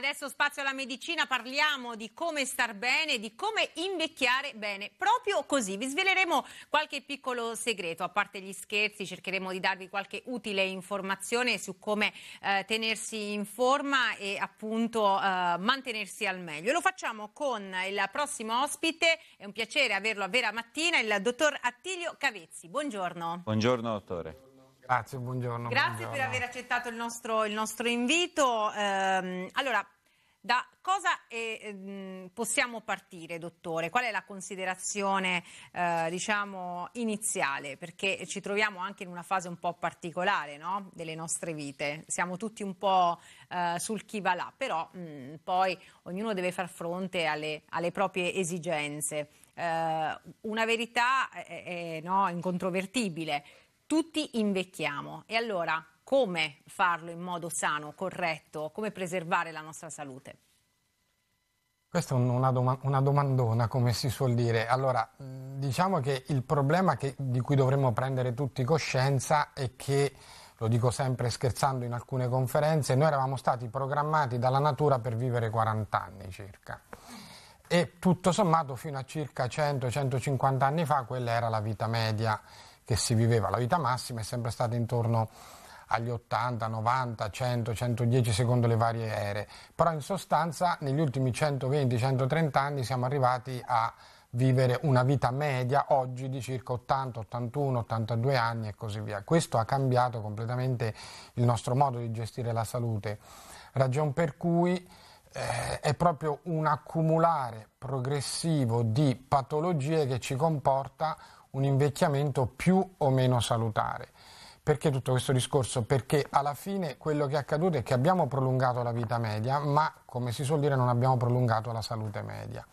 adesso spazio alla medicina, parliamo di come star bene, di come invecchiare bene. Proprio così, vi sveleremo qualche piccolo segreto, a parte gli scherzi, cercheremo di darvi qualche utile informazione su come eh, tenersi in forma e appunto eh, mantenersi al meglio. Lo facciamo con il prossimo ospite, è un piacere averlo a Vera Mattina, il dottor Attilio Cavezzi. Buongiorno. Buongiorno dottore. Grazie, buongiorno. Grazie buongiorno. per aver accettato il nostro, il nostro invito. Eh, allora, da cosa è, ehm, possiamo partire, dottore? Qual è la considerazione, eh, diciamo, iniziale? Perché ci troviamo anche in una fase un po' particolare no? delle nostre vite. Siamo tutti un po' eh, sul chi va là, però mh, mm, poi ognuno deve far fronte alle, alle proprie esigenze. Eh, una verità no, incontrovertibile tutti invecchiamo e allora come farlo in modo sano, corretto, come preservare la nostra salute? Questa è una, doma- una, domandona, come si suol dire. Allora, diciamo che il problema che, di cui dovremmo prendere tutti coscienza è che, lo dico sempre scherzando in alcune conferenze, noi eravamo stati programmati dalla natura per vivere 40 anni circa. E tutto sommato fino a circa 100-150 anni fa quella era la vita media che si viveva. La vita massima è sempre stata intorno agli 80, 90, 100, 110 secondo le varie ere, però in sostanza negli ultimi 120-130 anni siamo arrivati a vivere una vita media oggi di circa 80, 81, 82 anni e così via. Questo ha cambiato completamente il nostro modo di gestire la salute, ragion per cui eh, è proprio un accumulare progressivo di patologie che ci comporta un invecchiamento più o meno salutare. Perché tutto questo discorso? Perché alla fine quello che è accaduto è che abbiamo prolungato la vita media, ma come si suol dire non abbiamo prolungato la salute media.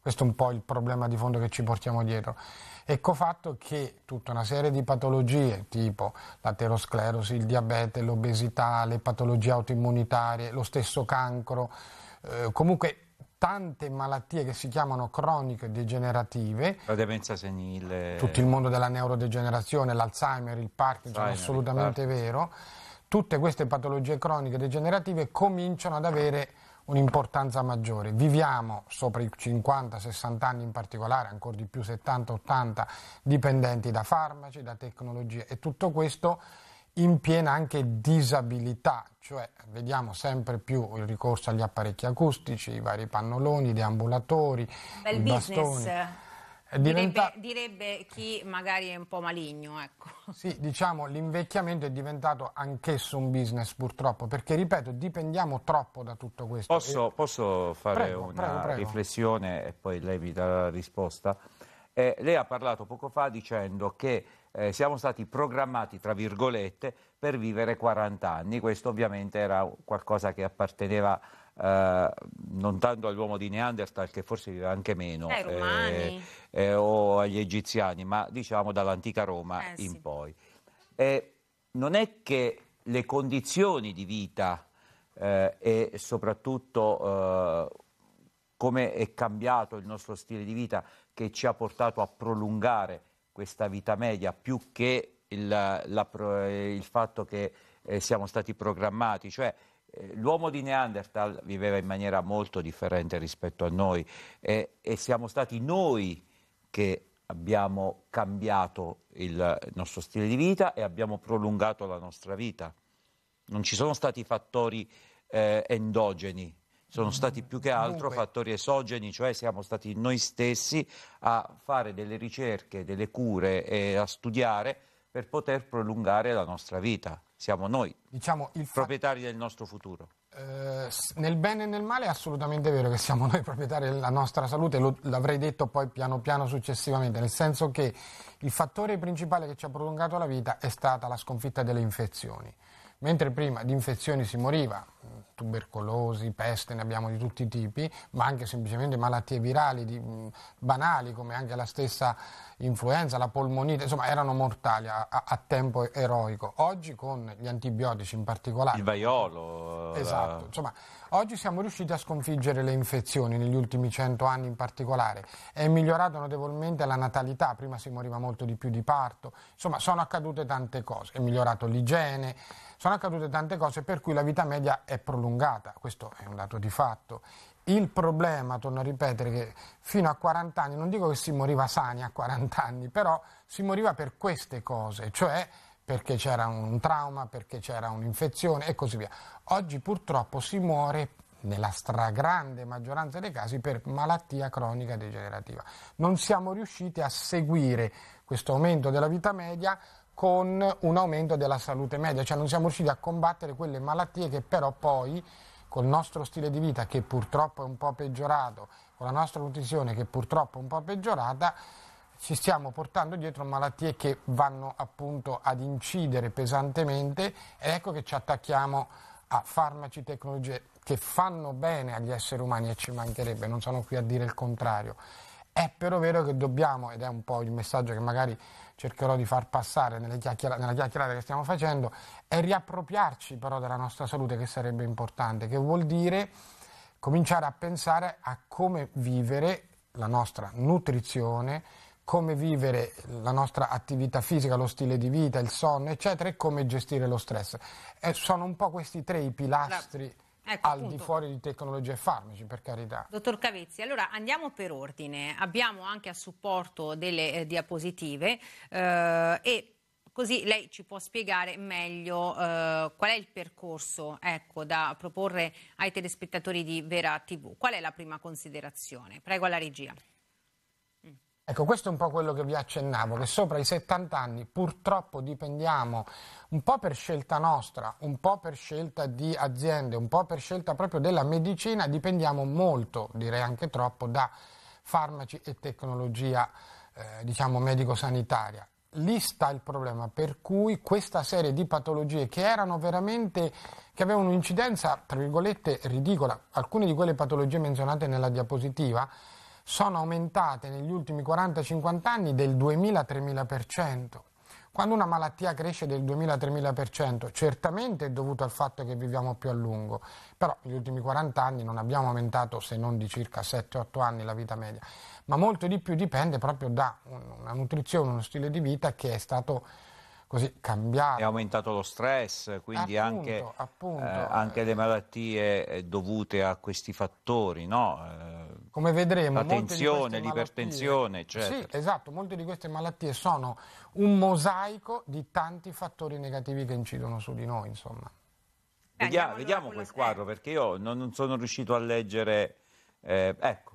Questo è un po' il problema di fondo che ci portiamo dietro. Ecco fatto che tutta una serie di patologie tipo l'aterosclerosi, il diabete, l'obesità, le patologie autoimmunitarie, lo stesso cancro, eh, comunque tante malattie che si chiamano croniche degenerative. La demenza senile. Tutto il mondo della neurodegenerazione, l'Alzheimer, il Parkinson, Alzheimer, assolutamente il Parkinson. vero. Tutte queste patologie croniche degenerative cominciano ad avere un'importanza maggiore. Viviamo sopra i 50-60 anni in particolare, ancora di più 70-80, dipendenti da farmaci, da tecnologie e tutto questo in piena anche disabilità, cioè vediamo sempre più il ricorso agli apparecchi acustici, i vari pannoloni, i deambulatori, Bel i business. bastoni. Diventa... Direbbe, direbbe, chi magari è un po' maligno. Ecco. Sì, diciamo l'invecchiamento è diventato anch'esso un business purtroppo, perché ripeto, dipendiamo troppo da tutto questo. Posso, e... posso fare prego, una prego, prego. riflessione e poi lei mi darà la risposta? Eh, lei ha parlato poco fa dicendo che eh, siamo stati programmati, tra virgolette, per vivere 40 anni. Questo ovviamente era qualcosa che apparteneva eh, non tanto all'uomo di Neanderthal, che forse viveva anche meno, eh, eh, o agli egiziani, ma diciamo dall'antica Roma eh, in sì. poi. non è che le condizioni di vita eh, e soprattutto eh, come è cambiato il nostro stile di vita che ci ha portato a prolungare questa vita media più che il, la, eh, il fatto che eh, siamo stati programmati, cioè eh, l'uomo di Neanderthal viveva in maniera molto differente rispetto a noi eh, e siamo stati noi che abbiamo cambiato il nostro stile di vita e abbiamo prolungato la nostra vita. Non ci sono stati fattori eh, endogeni, sono stati più che altro Dunque. fattori esogeni, cioè siamo stati noi stessi a fare delle ricerche, delle cure e a studiare per poter prolungare la nostra vita. Siamo noi, diciamo, il fa... proprietari del nostro futuro. Eh, nel bene e nel male è assolutamente vero che siamo noi proprietari della nostra salute, lo, l'avrei detto poi piano piano successivamente, nel senso che il fattore principale che ci ha prolungato la vita è stata la sconfitta delle infezioni. Mentre prima di infezioni si moriva, tubercolosi, peste, ne abbiamo di tutti i tipi, ma anche semplicemente malattie virali di, mm, banali come anche la stessa influenza, la polmonite, insomma erano mortali a, a, tempo eroico. Oggi con gli antibiotici in particolare... Il vaiolo. Esatto, insomma oggi siamo riusciti a sconfiggere le infezioni negli ultimi cento anni in particolare. È migliorata notevolmente la natalità, prima si moriva molto di più di parto, insomma sono accadute tante cose, è migliorato l'igiene sono accadute tante cose per cui la vita media è prolungata, questo è un dato di fatto. Il problema, torno a ripetere, che fino a 40 anni, non dico che si moriva sani a 40 anni, però si moriva per queste cose, cioè perché c'era un trauma, perché c'era un'infezione e così via. Oggi purtroppo si muore nella stragrande maggioranza dei casi per malattia cronica degenerativa. Non siamo riusciti a seguire questo aumento della vita media con un aumento della salute media, cioè non siamo riusciti a combattere quelle malattie che però poi col nostro stile di vita che purtroppo è un po' peggiorato, con la nostra nutrizione che purtroppo è un po' peggiorata, ci stiamo portando dietro malattie che vanno appunto ad incidere pesantemente ed ecco che ci attacchiamo a farmaci, e tecnologie che fanno bene agli esseri umani e ci mancherebbe, non sono qui a dire il contrario. È però vero che dobbiamo, ed è un po' il messaggio che magari cercherò di far passare chiacchiera, nella chiacchierata che stiamo facendo, è riappropriarci però della nostra salute che sarebbe importante, che vuol dire cominciare a pensare a come vivere la nostra nutrizione, come vivere la nostra attività fisica, lo stile di vita, il sonno, eccetera, e come gestire lo stress. E sono un po' questi tre i pilastri. No Ecco, al appunto. di fuori di tecnologie e farmaci, per carità. Dottor Cavezzi, allora andiamo per ordine. Abbiamo anche a supporto delle eh, diapositive eh, e così lei ci può spiegare meglio eh, qual è il percorso ecco, da proporre ai telespettatori di Vera TV. Qual è la prima considerazione? Prego alla regia. Ecco, questo è un po' quello che vi accennavo, che sopra i 70 anni purtroppo dipendiamo un po' per scelta nostra, un po' per scelta di aziende, un po' per scelta proprio della medicina, dipendiamo molto, direi anche troppo, da farmaci e tecnologia, eh, diciamo, medico-sanitaria. Lì sta il problema, per cui questa serie di patologie che erano veramente, che avevano un'incidenza, tra virgolette, ridicola, alcune di quelle patologie menzionate nella diapositiva, sono aumentate negli ultimi 40-50 anni del 2000-3000%. Quando una malattia cresce del 2000-3000%, certamente è dovuto al fatto che viviamo più a lungo, però negli ultimi 40 anni non abbiamo aumentato se non di circa 7-8 anni la vita media, ma molto di più dipende proprio da una nutrizione, uno stile di vita che è stato così cambiare. È aumentato lo stress, quindi eh, appunto, anche, appunto. Eh, anche, le malattie eh, dovute a questi fattori, no? Eh, Come vedremo, la tensione, l'ipertensione, eccetera. Sì, esatto, molte di queste malattie sono un mosaico di tanti fattori negativi che incidono su di noi, insomma. vediamo, vediamo quel quadro, perché io non, non sono riuscito a leggere... Eh, ecco,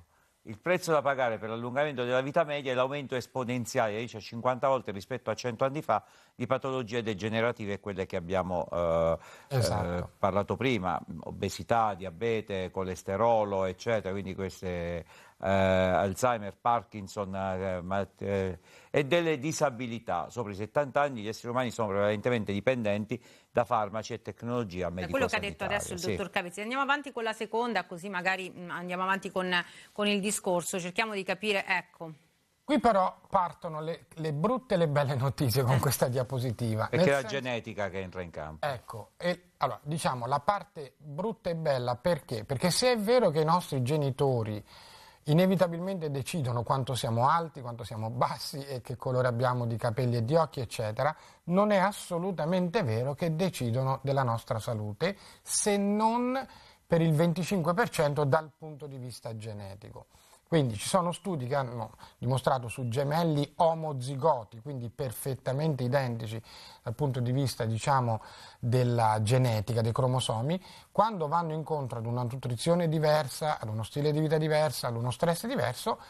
il prezzo da pagare per l'allungamento della vita media è l'aumento esponenziale, dice 50 volte rispetto a 100 anni fa, di patologie degenerative, quelle che abbiamo eh, esatto. eh, parlato prima, obesità, diabete, colesterolo, eccetera, quindi queste eh, Alzheimer, Parkinson eh, mat- eh, e delle disabilità. Sopra i 70 anni gli esseri umani sono prevalentemente dipendenti da farmaci e tecnologia medica. Quello che ha detto adesso il dottor sì. Cavezzi. Andiamo avanti con la seconda, così magari mm, andiamo avanti con, con il discorso. Cerchiamo di capire, ecco. Qui però partono le, le, brutte e le belle notizie con questa diapositiva. Perché Nel è la senso... genetica che entra in campo. Ecco, e, allora diciamo la parte brutta e bella perché? Perché se è vero che i nostri genitori inevitabilmente decidono quanto siamo alti, quanto siamo bassi e che colore abbiamo di capelli e di occhi, eccetera, non è assolutamente vero che decidono della nostra salute, se non per il 25% dal punto di vista genetico. Quindi ci sono studi che hanno dimostrato su gemelli omozigoti, quindi perfettamente identici dal punto di vista diciamo, della genetica, dei cromosomi, quando vanno incontro ad una nutrizione diversa, ad uno stile di vita diverso, ad uno stress diverso,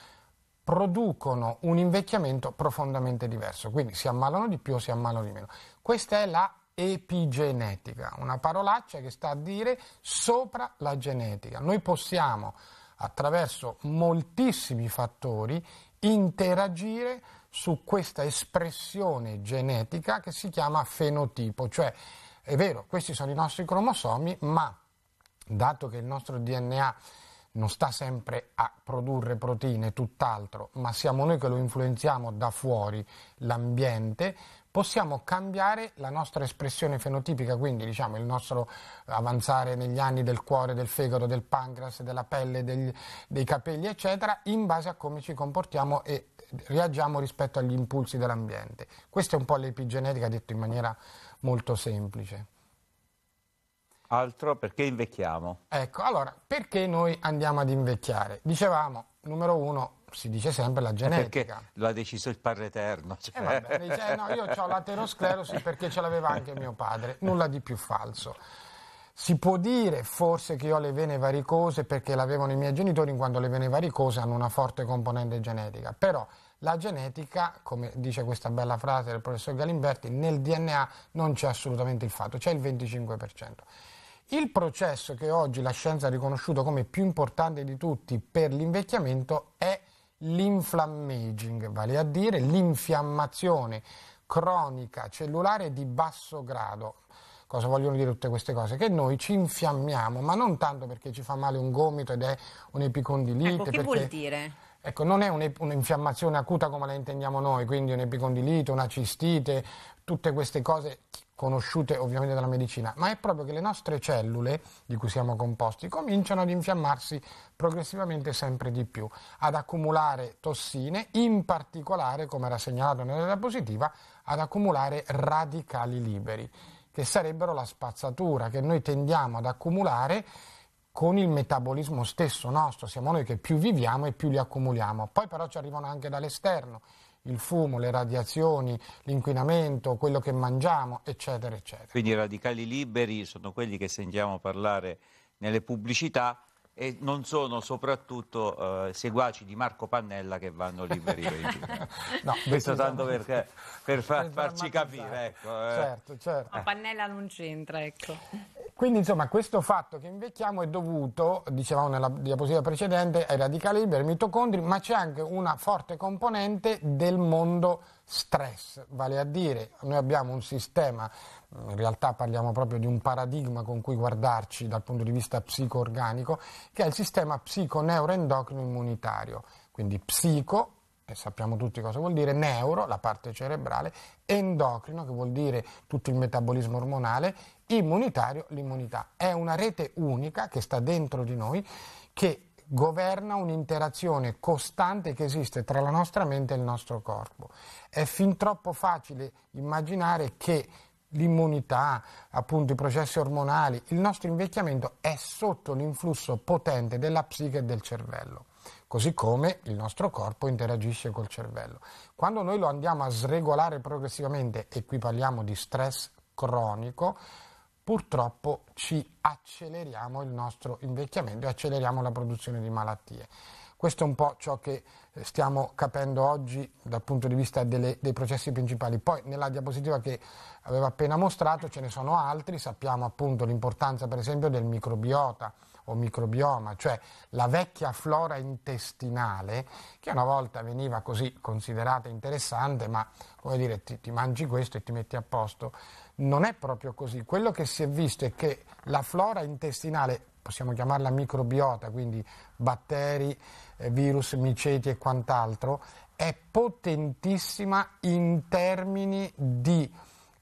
producono un invecchiamento profondamente diverso. Quindi si ammalano di più o si ammalano di meno. Questa è la epigenetica, una parolaccia che sta a dire sopra la genetica. Noi possiamo attraverso moltissimi fattori, interagire su questa espressione genetica che si chiama fenotipo, cioè è vero, questi sono i nostri cromosomi, ma dato che il nostro DNA non sta sempre a produrre proteine, tutt'altro, ma siamo noi che lo influenziamo da fuori, l'ambiente, possiamo cambiare la nostra espressione fenotipica, quindi diciamo, il nostro avanzare negli anni del cuore, del fegato, del pancreas, della pelle, degli, dei capelli, eccetera, in base a come ci comportiamo e reagiamo rispetto agli impulsi dell'ambiente. Questa è un po' l'epigenetica detto in maniera molto semplice. Altro perché invecchiamo? Ecco, allora, perché noi andiamo ad invecchiare? Dicevamo, numero uno, si dice sempre la genetica. Perché l'ha deciso il padre eterno. Cioè. Eh vabbè, cioè. dice, eh no, io ho l'aterosclerosi perché ce l'aveva anche mio padre, nulla di più falso. Si può dire forse che io ho le vene varicose perché l'avevano i miei genitori, in quanto le vene varicose hanno una forte componente genetica, però la genetica, come dice questa bella frase del professor Galimberti, nel DNA non c'è assolutamente il fatto, c'è il 25%. Il processo che oggi la scienza ha riconosciuto come più importante di tutti per l'invecchiamento è l'inflammaging, vale a dire l'infiammazione cronica cellulare di basso grado. Cosa vogliono dire tutte queste cose? Che noi ci infiammiamo, ma non tanto perché ci fa male un gomito ed è un'epicondilite. Ecco, che perché... vuol dire? Ecco, non è un'infiammazione acuta come la intendiamo noi, quindi un epicondilito, una cistite, tutte queste cose conosciute ovviamente dalla medicina, ma è proprio che le nostre cellule di cui siamo composti cominciano ad infiammarsi progressivamente sempre di più, ad accumulare tossine, in particolare, come era segnalato nella diapositiva, ad accumulare radicali liberi, che sarebbero la spazzatura che noi tendiamo ad accumulare con il metabolismo stesso nostro, siamo noi che più viviamo e più li accumuliamo. Poi però ci arrivano anche dall'esterno, il fumo, le radiazioni, l'inquinamento, quello che mangiamo, eccetera, eccetera. Quindi i radicali liberi sono quelli che sentiamo parlare nelle pubblicità e non sono soprattutto eh, seguaci di Marco Pannella che vanno liberi per il no, questo tanto per, per, far, per farci capire. Ecco, eh. Certo, certo. Ma Pannella non c'entra, ecco. Quindi insomma questo fatto che invecchiamo è dovuto, dicevamo nella diapositiva precedente, ai radicali liberi, ai mitocondri, ma c'è anche una forte componente del mondo stress, vale a dire noi abbiamo un sistema, in realtà parliamo proprio di un paradigma con cui guardarci dal punto di vista psico-organico, che è il sistema psico-neuroendocrino immunitario, quindi psico e sappiamo tutti cosa vuol dire, neuro, la parte cerebrale, endocrino, che vuol dire tutto il metabolismo ormonale, immunitario l'immunità. È una rete unica che sta dentro di noi che governa un'interazione costante che esiste tra la nostra mente e il nostro corpo. È fin troppo facile immaginare che l'immunità, appunto i processi ormonali, il nostro invecchiamento è sotto l'influsso potente della psiche e del cervello, così come il nostro corpo interagisce col cervello. Quando noi lo andiamo a sregolare progressivamente, e qui parliamo di stress cronico, purtroppo ci acceleriamo il nostro invecchiamento e acceleriamo la produzione di malattie. Questo è un po' ciò che eh, stiamo capendo oggi dal punto di vista delle, dei processi principali. Poi nella diapositiva che avevo appena mostrato ce ne sono altri, sappiamo appunto l'importanza per esempio del microbiota o microbioma, cioè la vecchia flora intestinale che una volta veniva così considerata interessante, ma come dire ti, ti mangi questo e ti metti a posto non è proprio così. Quello che si è visto è che la flora intestinale, possiamo chiamarla microbiota, quindi batteri, eh, virus, miceti e quant'altro, è potentissima in termini di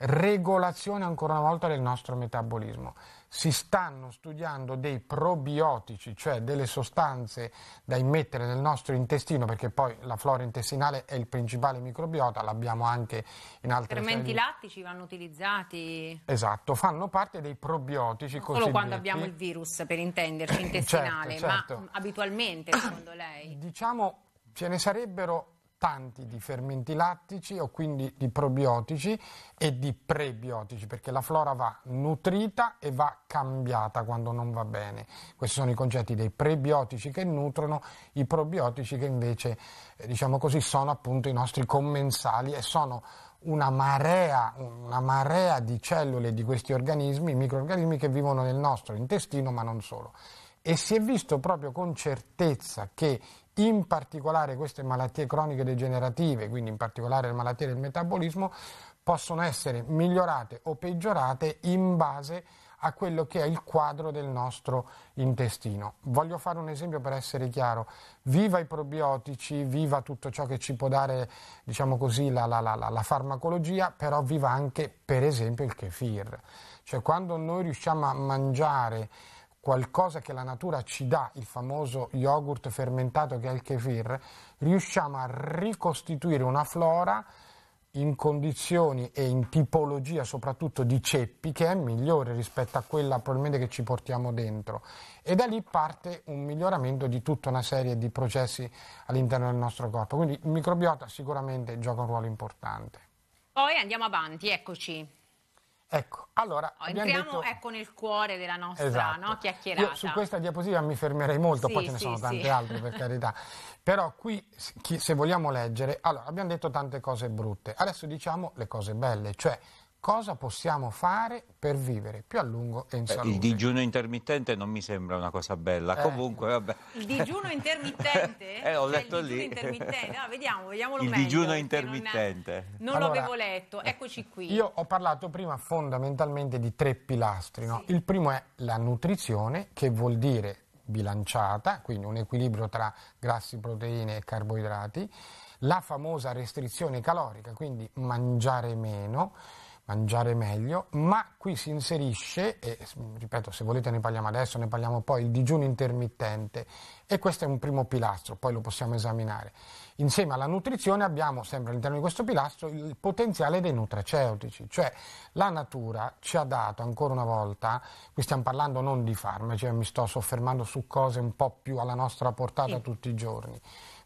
regolazione ancora una volta del nostro metabolismo si stanno studiando dei probiotici, cioè delle sostanze da immettere nel nostro intestino, perché poi la flora intestinale è il principale microbiota, l'abbiamo anche in altre Fermenti lattici vanno utilizzati. Esatto, fanno parte dei probiotici non Solo quando abbiamo il virus, per intenderci, certo, intestinale, certo, certo. ma abitualmente, secondo lei? Diciamo, ce ne sarebbero tanti di fermenti lattici o quindi di probiotici e di prebiotici perché la flora va nutrita e va cambiata quando non va bene. Questi sono i concetti dei prebiotici che nutrono, i probiotici che invece eh, diciamo così sono appunto i nostri commensali e sono una marea, una marea di cellule di questi organismi, microorganismi che vivono nel nostro intestino ma non solo e si è visto proprio con certezza che in particolare queste malattie croniche degenerative, quindi in particolare le malattie del metabolismo, possono essere migliorate o peggiorate in base a quello che è il quadro del nostro intestino. Voglio fare un esempio per essere chiaro. Viva i probiotici, viva tutto ciò che ci può dare, diciamo così, la, la, la, la farmacologia, però viva anche, per esempio, il kefir. Cioè quando noi riusciamo a mangiare qualcosa che la natura ci dà, il famoso yogurt fermentato che è il kefir, riusciamo a ricostituire una flora in condizioni e in tipologia soprattutto di ceppi che è migliore rispetto a quella probabilmente che ci portiamo dentro e da lì parte un miglioramento di tutta una serie di processi all'interno del nostro corpo. Quindi il microbiota sicuramente gioca un ruolo importante. Poi andiamo avanti, eccoci. Ecco, allora... entriamo detto... ecco, nel cuore della nostra esatto. no, chiacchierata. Io su questa diapositiva mi fermerei molto, sì, poi ce ne sì, sono tante sì. altre per carità. Però qui, se vogliamo leggere, allora abbiamo detto tante cose brutte, adesso diciamo le cose belle, cioè cosa possiamo fare per vivere più a lungo e in eh, salute. Il digiuno intermittente non mi sembra una cosa bella, eh. comunque vabbè. Il digiuno intermittente? eh, ho cioè, letto lì. Intermittente. No, ah, vediamo, vediamolo il meglio. Il digiuno intermittente. Non, non allora, l'avevo letto, eh, eccoci qui. Io ho parlato prima fondamentalmente di tre pilastri. No? Sì. Il primo è la nutrizione, che vuol dire bilanciata, quindi un equilibrio tra grassi, proteine e carboidrati, la famosa restrizione calorica, quindi mangiare meno, mangiare meglio, ma qui si inserisce, e ripeto, se volete ne parliamo adesso, ne parliamo poi, il digiuno intermittente e questo è un primo pilastro, poi lo possiamo esaminare. Insieme alla nutrizione abbiamo sempre all'interno di questo pilastro il potenziale dei nutraceutici, cioè la natura ci ha dato ancora una volta, qui stiamo parlando non di farmaci, eh, mi sto soffermando su cose un po' più alla nostra portata sì. tutti i giorni,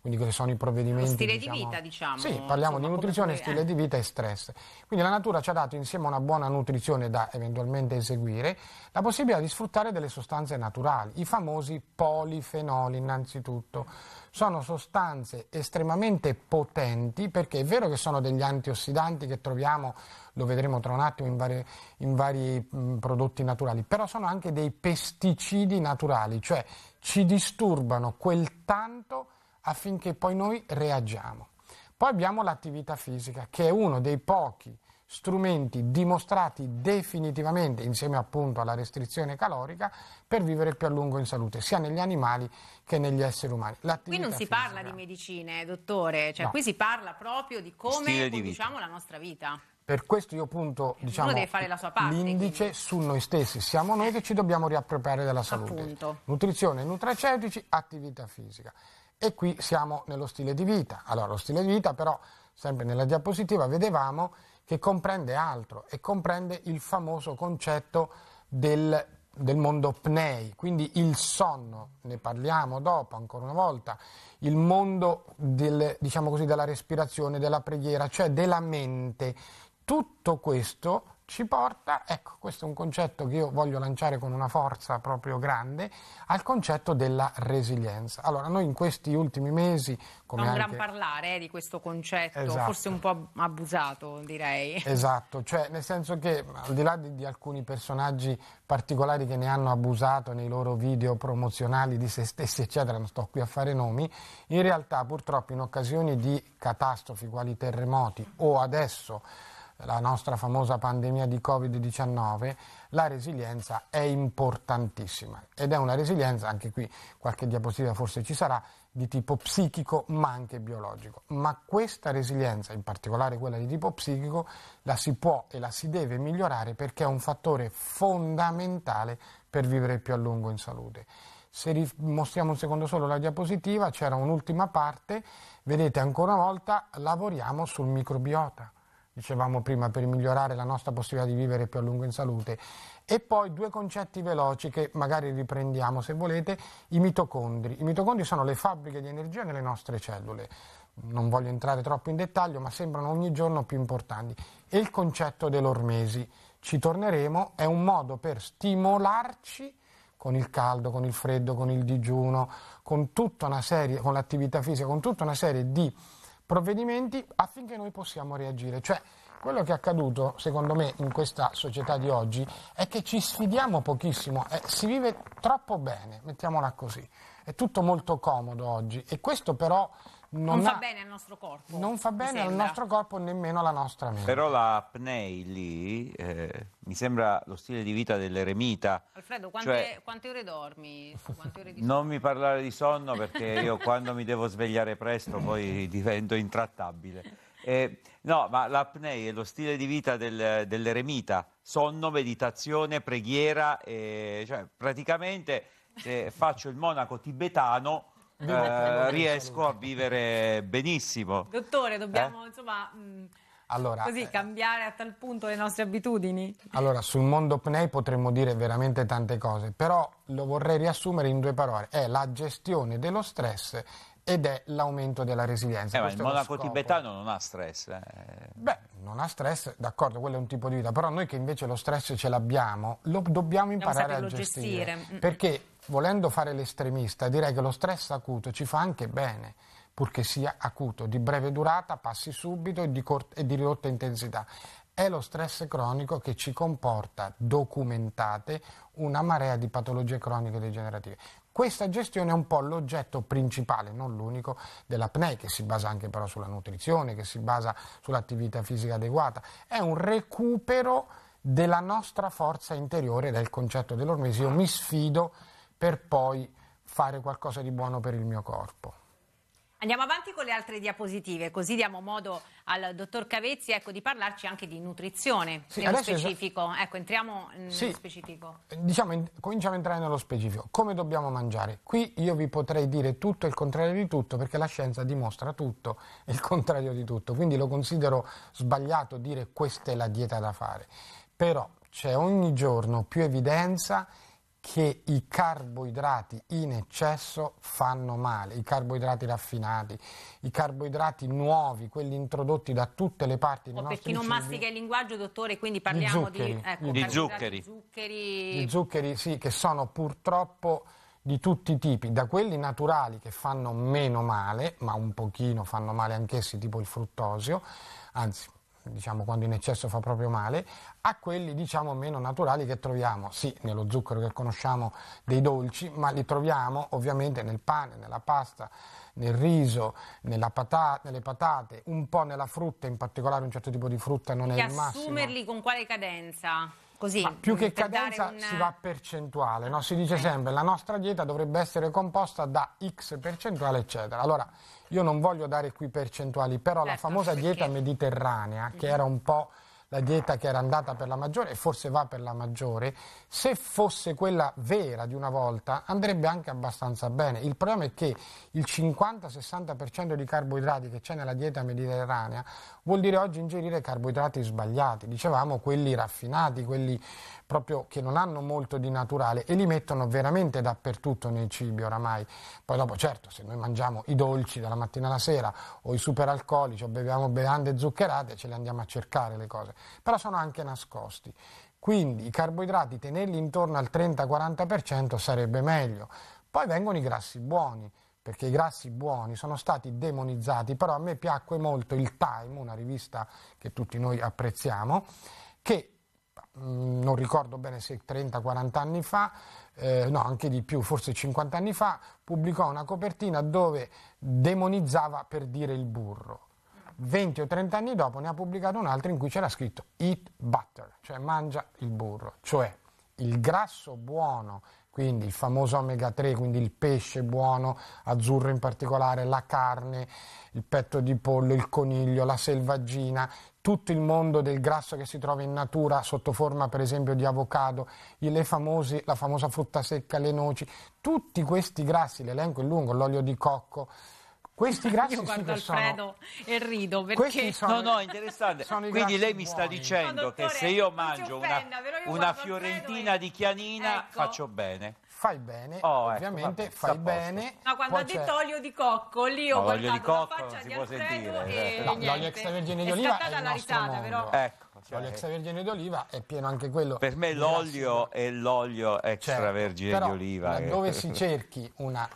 quindi cosa sono i provvedimenti... Lo stile diciamo, di vita diciamo. Sì, parliamo insomma, di nutrizione, come... stile di vita e stress. Quindi la natura ci ha dato insieme a una buona nutrizione da eventualmente eseguire la possibilità di sfruttare delle sostanze naturali, i famosi polifenoli innanzitutto. Sono sostanze estremamente potenti perché è vero che sono degli antiossidanti che troviamo, lo vedremo tra un attimo, in, varie, in vari mh, prodotti naturali, però sono anche dei pesticidi naturali, cioè ci disturbano quel tanto affinché poi noi reagiamo. Poi abbiamo l'attività fisica, che è uno dei pochi strumenti dimostrati definitivamente, insieme appunto alla restrizione calorica, per vivere più a lungo in salute, sia negli animali che negli esseri umani. Qui non si fisica. parla di medicine, dottore, cioè no. qui si parla proprio di come conduciamo la nostra vita. Per questo io punto diciamo, l'indice su noi stessi, siamo noi che ci dobbiamo riappropriare della salute. Appunto. Nutrizione, nutraceutici, attività fisica. E qui siamo nello stile di vita. Allora, lo stile di vita però, sempre nella diapositiva, vedevamo che comprende altro e comprende il famoso concetto del, del mondo pnei, quindi il sonno, ne parliamo dopo ancora una volta, il mondo del, diciamo così, della respirazione, della preghiera, cioè della mente. Tutto questo ci porta, ecco, questo è un concetto che io voglio lanciare con una forza proprio grande, al concetto della resilienza. Allora, noi in questi ultimi mesi... Come non anche... gran parlare eh, di questo concetto, esatto. forse un po' abusato direi. Esatto, cioè nel senso che al di là di, di alcuni personaggi particolari che ne hanno abusato nei loro video promozionali di se stessi, eccetera, non sto qui a fare nomi, in realtà purtroppo in occasione di catastrofi quali terremoti o adesso la nostra famosa pandemia di Covid-19, la resilienza è importantissima ed è una resilienza, anche qui qualche diapositiva forse ci sarà, di tipo psichico ma anche biologico. Ma questa resilienza, in particolare quella di tipo psichico, la si può e la si deve migliorare perché è un fattore fondamentale per vivere più a lungo in salute. Se mostriamo un secondo solo la diapositiva, c'era un'ultima parte, vedete ancora una volta lavoriamo sul microbiota dicevamo prima, per migliorare la nostra possibilità di vivere più a lungo in salute. E poi due concetti veloci che magari riprendiamo se volete, i mitocondri. I mitocondri sono le fabbriche di energia nelle nostre cellule. Non voglio entrare troppo in dettaglio, ma sembrano ogni giorno più importanti. E il concetto dell'ormesi, ci torneremo, è un modo per stimolarci con il caldo, con il freddo, con il digiuno, con, serie, con l'attività fisica, con tutta una serie di provvedimenti affinché noi possiamo reagire. Cioè, quello che è accaduto, secondo me, in questa società di oggi è che ci sfidiamo pochissimo, eh, si vive troppo bene, mettiamola così. È tutto molto comodo oggi e questo però non, non fa ha, bene al nostro corpo. Non fa bene al nostro corpo nemmeno alla nostra mente. Però la apnei lì eh, mi sembra lo stile di vita dell'eremita. Alfredo, quante, cioè, quante ore dormi? Quante ore non mi parlare di sonno perché io quando mi devo svegliare presto poi divento intrattabile. Eh, no, ma l'apnei è lo stile di vita del, dell'eremita, sonno, meditazione, preghiera, eh, cioè praticamente se eh, faccio il monaco tibetano eh, riesco a vivere benissimo. Dottore, dobbiamo eh? insomma... Mh, mm, allora, così eh, cambiare a tal punto le nostre abitudini? Allora, sul mondo PNEI potremmo dire veramente tante cose, però lo vorrei riassumere in due parole. È la gestione dello stress ed è l'aumento della resilienza. Eh, ma il monaco tibetano non ha stress. Eh. Beh, non ha stress, d'accordo, quello è un tipo di vita, però noi che invece lo stress ce l'abbiamo, lo dobbiamo imparare a gestire. gestire. Mm. Perché volendo fare l'estremista, direi che lo stress acuto ci fa anche bene, purché sia acuto, di breve durata, passi subito e di, cort- e di ridotta intensità. È lo stress cronico che ci comporta, documentate, una marea di patologie croniche degenerative. Questa gestione è un po' l'oggetto principale, non l'unico, dell'apnea, che si basa anche però sulla nutrizione, che si basa sull'attività fisica adeguata. È un recupero della nostra forza interiore, del concetto dell'ormesi. Io mi sfido per poi fare qualcosa di buono per il mio corpo. Andiamo avanti con le altre diapositive, così diamo modo al dottor Cavezzi ecco, di parlarci anche di nutrizione sì, nello specifico. Ecco, entriamo nello sì, specifico. Diciamo, in, cominciamo a entrare nello specifico. Come dobbiamo mangiare? Qui io vi potrei dire tutto il contrario di tutto, perché la scienza dimostra tutto il contrario di tutto. Quindi lo considero sbagliato dire questa è la dieta da fare. Però c'è ogni giorno più evidenza che i carboidrati in eccesso fanno male, i carboidrati raffinati, i carboidrati nuovi, quelli introdotti da tutte le parti oh, del nostro cibo. Per chi non mastica il linguaggio, dottore, quindi parliamo di, zuccheri. Di, ecco, di zuccheri. zuccheri. Di zuccheri, sì, che sono purtroppo di tutti i tipi, da quelli naturali che fanno meno male, ma un pochino fanno male anch'essi, tipo il fruttosio, anzi diciamo quando in eccesso fa proprio male, a quelli diciamo meno naturali che troviamo, sì, nello zucchero che conosciamo dei dolci, ma li troviamo ovviamente nel pane, nella pasta, nel riso, patata, nelle patate, un po' nella frutta, in particolare un certo tipo di frutta non e è il massimo. E assumerli con quale cadenza? così. Ma più che cadenza una... si va a percentuale, no? si dice eh. sempre la nostra dieta dovrebbe essere composta da x percentuale eccetera. Allora io non voglio dare qui percentuali, però certo, la famosa perché... dieta mediterranea, che mhm. era un po' la dieta che era andata per la maggiore e forse va per la maggiore, se fosse quella vera di una volta andrebbe anche abbastanza bene. Il problema è che il 50-60% di carboidrati che c'è nella dieta mediterranea vuol dire oggi ingerire carboidrati sbagliati, dicevamo quelli raffinati, quelli proprio che non hanno molto di naturale e li mettono veramente dappertutto nei cibi oramai. Poi dopo certo se noi mangiamo i dolci dalla mattina alla sera o i superalcolici o beviamo bevande zuccherate ce le andiamo a cercare le cose però sono anche nascosti. Quindi i carboidrati tenerli intorno al 30-40% sarebbe meglio. Poi vengono i grassi buoni, perché i grassi buoni sono stati demonizzati, però a me piacque molto il Time, una rivista che tutti noi apprezziamo, che mm, non ricordo bene se 30-40 anni fa, eh, no anche di più, forse 50 anni fa, pubblicò una copertina dove demonizzava per dire il burro. 20 o 30 anni dopo ne ha pubblicato un altro in cui c'era scritto eat butter, cioè mangia il burro, cioè il grasso buono, quindi il famoso omega 3, quindi il pesce buono, azzurro in particolare, la carne, il petto di pollo, il coniglio, la selvaggina, tutto il mondo del grasso che si trova in natura sotto forma per esempio di avocado, famosi, la famosa frutta secca, le noci, tutti questi grassi, l'elenco è lungo, l'olio di cocco, questi grazie Io guardo Alfredo sono... e rido perché... Sono... No, no, interessante. Quindi lei mi sta dicendo no, dottore, che se io mangio offenda, una, una fiorentina e... di chianina ecco. faccio bene. Fai bene, oh, ecco, ovviamente ecco, fai bene. Ma no, quando ha detto olio di cocco, lì ho eh. no, guardato di cocco, la faccia di Alfredo e no, niente. L'olio extravergine di oliva è, è la risata, però. Ecco. Cioè, l'olio extravergine d'oliva è pieno anche quello. Per me l'olio è l'olio extravergine certo, oliva Dove eh. si cerchi una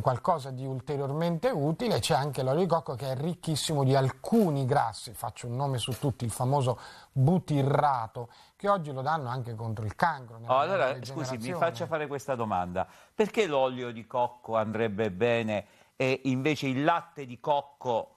qualcosa di ulteriormente utile, c'è anche l'olio di cocco che è ricchissimo di alcuni grassi, faccio un nome su tutti, il famoso butirrato, che oggi lo danno anche contro il cancro. Oh, allora, scusi, mi faccia fare questa domanda. Perché l'olio di cocco andrebbe bene e invece il latte di cocco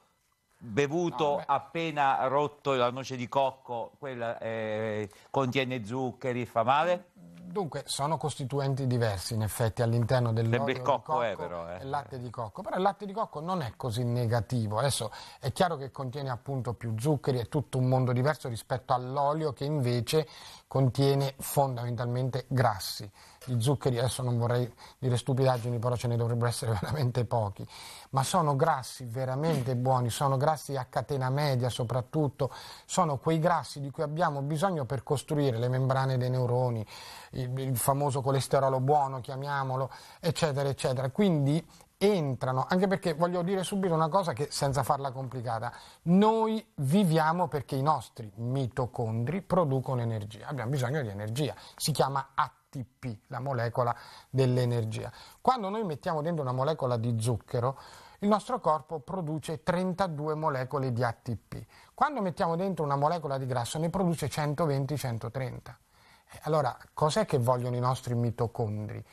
bevuto no, appena rotto la noce di cocco, quella eh, contiene zuccheri, fa male? Dunque, sono costituenti diversi in effetti all'interno dell'olio del cocco, eh, cocco è, però, eh. latte di cocco, però il latte di cocco non è così negativo. Adesso è chiaro che contiene appunto più zuccheri, è tutto un mondo diverso rispetto all'olio che invece contiene fondamentalmente grassi di certo. zuccheri, adesso non vorrei dire stupidaggini, però ce ne dovrebbero essere veramente pochi, ma sono grassi veramente buoni, sono grassi a catena media soprattutto, sono quei grassi di cui abbiamo bisogno per costruire le membrane dei neuroni, il, il famoso colesterolo buono, chiamiamolo, eccetera, eccetera. Quindi entrano, anche perché voglio dire subito una cosa che senza farla complicata, noi viviamo perché i nostri mitocondri producono energia, abbiamo bisogno di energia, si chiama ATP, la molecola dell'energia. Quando noi mettiamo dentro una molecola di zucchero, il nostro corpo produce 32 molecole di ATP, quando mettiamo dentro una molecola di grasso ne produce 120-130. Allora, cos'è che vogliono i nostri mitocondri?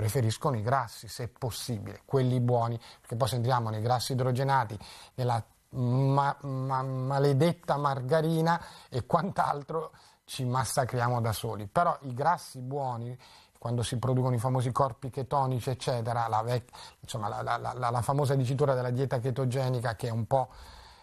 preferiscono i grassi se possibile, quelli buoni, perché poi se entriamo nei grassi idrogenati, nella ma, ma, maledetta margarina e quant'altro, ci massacriamo da soli. Però i grassi buoni, quando si producono i famosi corpi chetonici, eccetera, la, vec- insomma, la, la, la famosa dicitura della dieta chetogenica che è un po'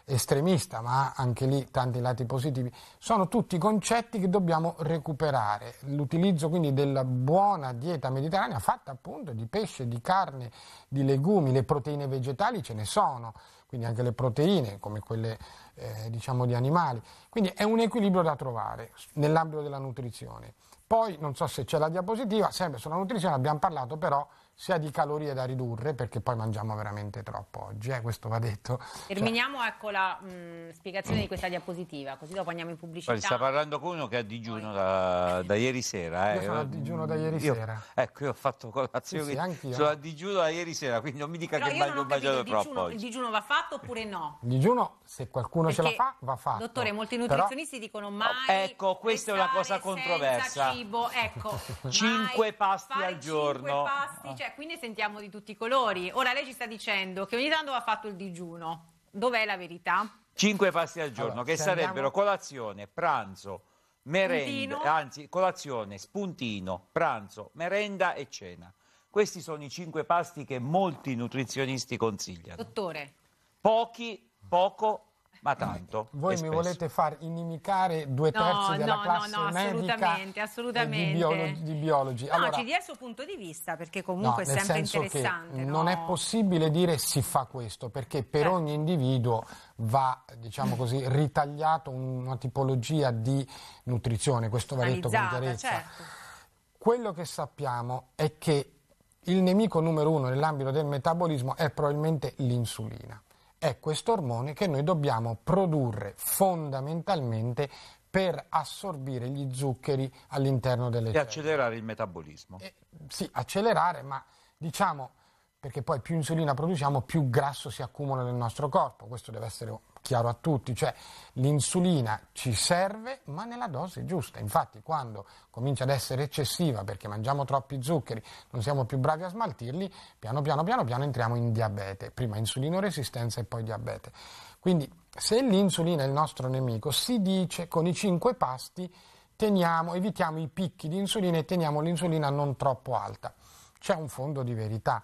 estremista, ma anche lì tanti lati positivi, sono tutti concetti che dobbiamo recuperare. L'utilizzo quindi della buona dieta mediterranea fatta appunto di pesce, di carne, di legumi, le proteine vegetali ce ne sono, quindi anche le proteine come quelle eh, diciamo di animali. Quindi è un equilibrio da trovare nell'ambito della nutrizione. Poi non so se c'è la diapositiva, sempre sulla nutrizione abbiamo parlato però sia di calorie da ridurre, perché poi mangiamo veramente troppo oggi, eh, questo va detto. Terminiamo cioè... ecco la mh, spiegazione di questa diapositiva, così dopo andiamo in pubblicità. Poi sta parlando con uno che è a digiuno da, da ieri sera. Eh. Io sono a digiuno da ieri io, sera. Ecco, io ho fatto colazione, sì, sì, sono a digiuno da ieri sera, quindi non mi dica Però che mangio, ho mangiato troppo digiuno, Il digiuno va fatto oppure no? Il digiuno, se qualcuno perché, ce la fa, va fatto. Dottore, molti nutrizionisti Però... dicono mai... Oh, ecco, questa è una cosa controversa. Cibo, ecco. 5 pasti al giorno. Pasti, cioè, cioè qui ne sentiamo di tutti i colori. Ora lei ci sta dicendo che ogni tanto va fatto il digiuno. Dov'è la verità? Cinque pasti al giorno, allora, che sarebbero andiamo... colazione, pranzo, merenda, anzi colazione, spuntino, pranzo, merenda e cena. Questi sono i cinque pasti che molti nutrizionisti consigliano. Dottore. Pochi, poco ma tanto. Voi mi volete far inimicare due terzi no, della no, classe no, no, assolutamente, assolutamente. Di, biologi, di biologi. No, allora, ci dia il suo punto di vista perché comunque no, è sempre interessante. No? Non è possibile dire si fa questo perché per certo. ogni individuo va, diciamo così, ritagliato una tipologia di nutrizione, questo va detto con chiarezza. Certo. Quello che sappiamo è che il nemico numero uno nell'ambito del metabolismo è probabilmente l'insulina è questo ormone che noi dobbiamo produrre fondamentalmente per assorbire gli zuccheri all'interno delle e cellule. E accelerare il metabolismo. Eh, sì, accelerare, ma diciamo, perché poi più insulina produciamo, più grasso si accumula nel nostro corpo. Questo deve essere chiaro a tutti, cioè l'insulina ci serve ma nella dose giusta, infatti quando comincia ad essere eccessiva perché mangiamo troppi zuccheri, non siamo più bravi a smaltirli, piano piano piano piano entriamo in diabete, prima insulino resistenza e poi diabete. Quindi se l'insulina è il nostro nemico, si dice con i cinque pasti teniamo, evitiamo i picchi di insulina e teniamo l'insulina non troppo alta. C'è un fondo di verità.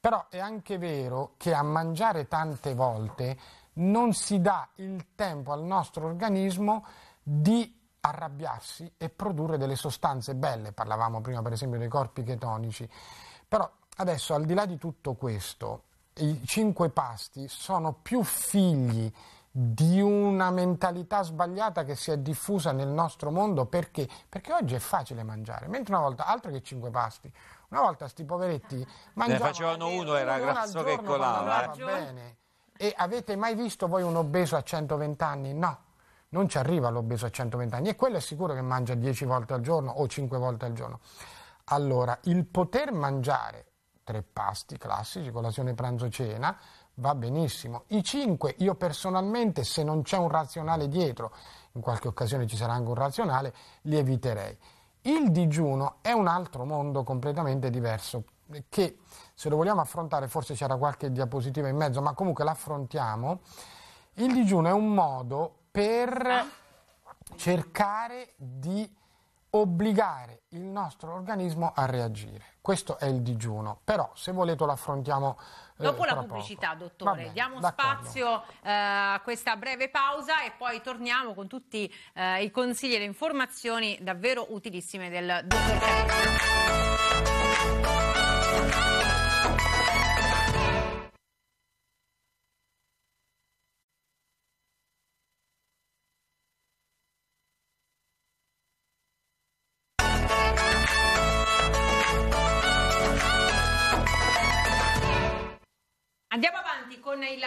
Però è anche vero che a mangiare tante volte non si dà il tempo al nostro organismo di arrabbiarsi e produrre delle sostanze belle, parlavamo prima per esempio dei corpi chetonici, però adesso al di là di tutto questo i cinque pasti sono più figli di una mentalità sbagliata che si è diffusa nel nostro mondo perché? perché oggi è facile mangiare, mentre una volta, altro che cinque pasti, una volta sti poveretti mangiavano... Ne facevano uno, era grasso che colava. Va eh. bene e avete mai visto voi un obeso a 120 anni? No, non ci arriva l'obeso a 120 anni e quello è sicuro che mangia 10 volte al giorno o 5 volte al giorno. Allora, il poter mangiare tre pasti classici, colazione, pranzo, cena, va benissimo. I 5, io personalmente, se non c'è un razionale dietro, in qualche occasione ci sarà anche un razionale, li eviterei. Il digiuno è un altro mondo completamente diverso che se lo vogliamo affrontare, forse c'era qualche diapositiva in mezzo, ma comunque l'affrontiamo. Il digiuno è un modo per cercare di obbligare il nostro organismo a reagire. Questo è il digiuno, però se volete lo affrontiamo eh, dopo la pubblicità, poco. dottore. Bene, Diamo spazio eh, a questa breve pausa e poi torniamo con tutti eh, i consigli e le informazioni davvero utilissime del dottore.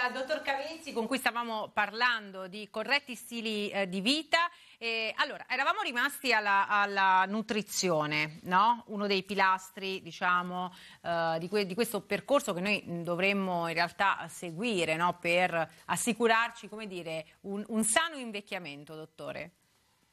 il dottor Cavezzi con cui stavamo parlando di corretti stili eh, di vita. E, allora, eravamo rimasti alla, alla nutrizione, no? uno dei pilastri diciamo, eh, di, que- di, questo percorso che noi dovremmo in realtà seguire no? per assicurarci come dire, un, un sano invecchiamento, dottore.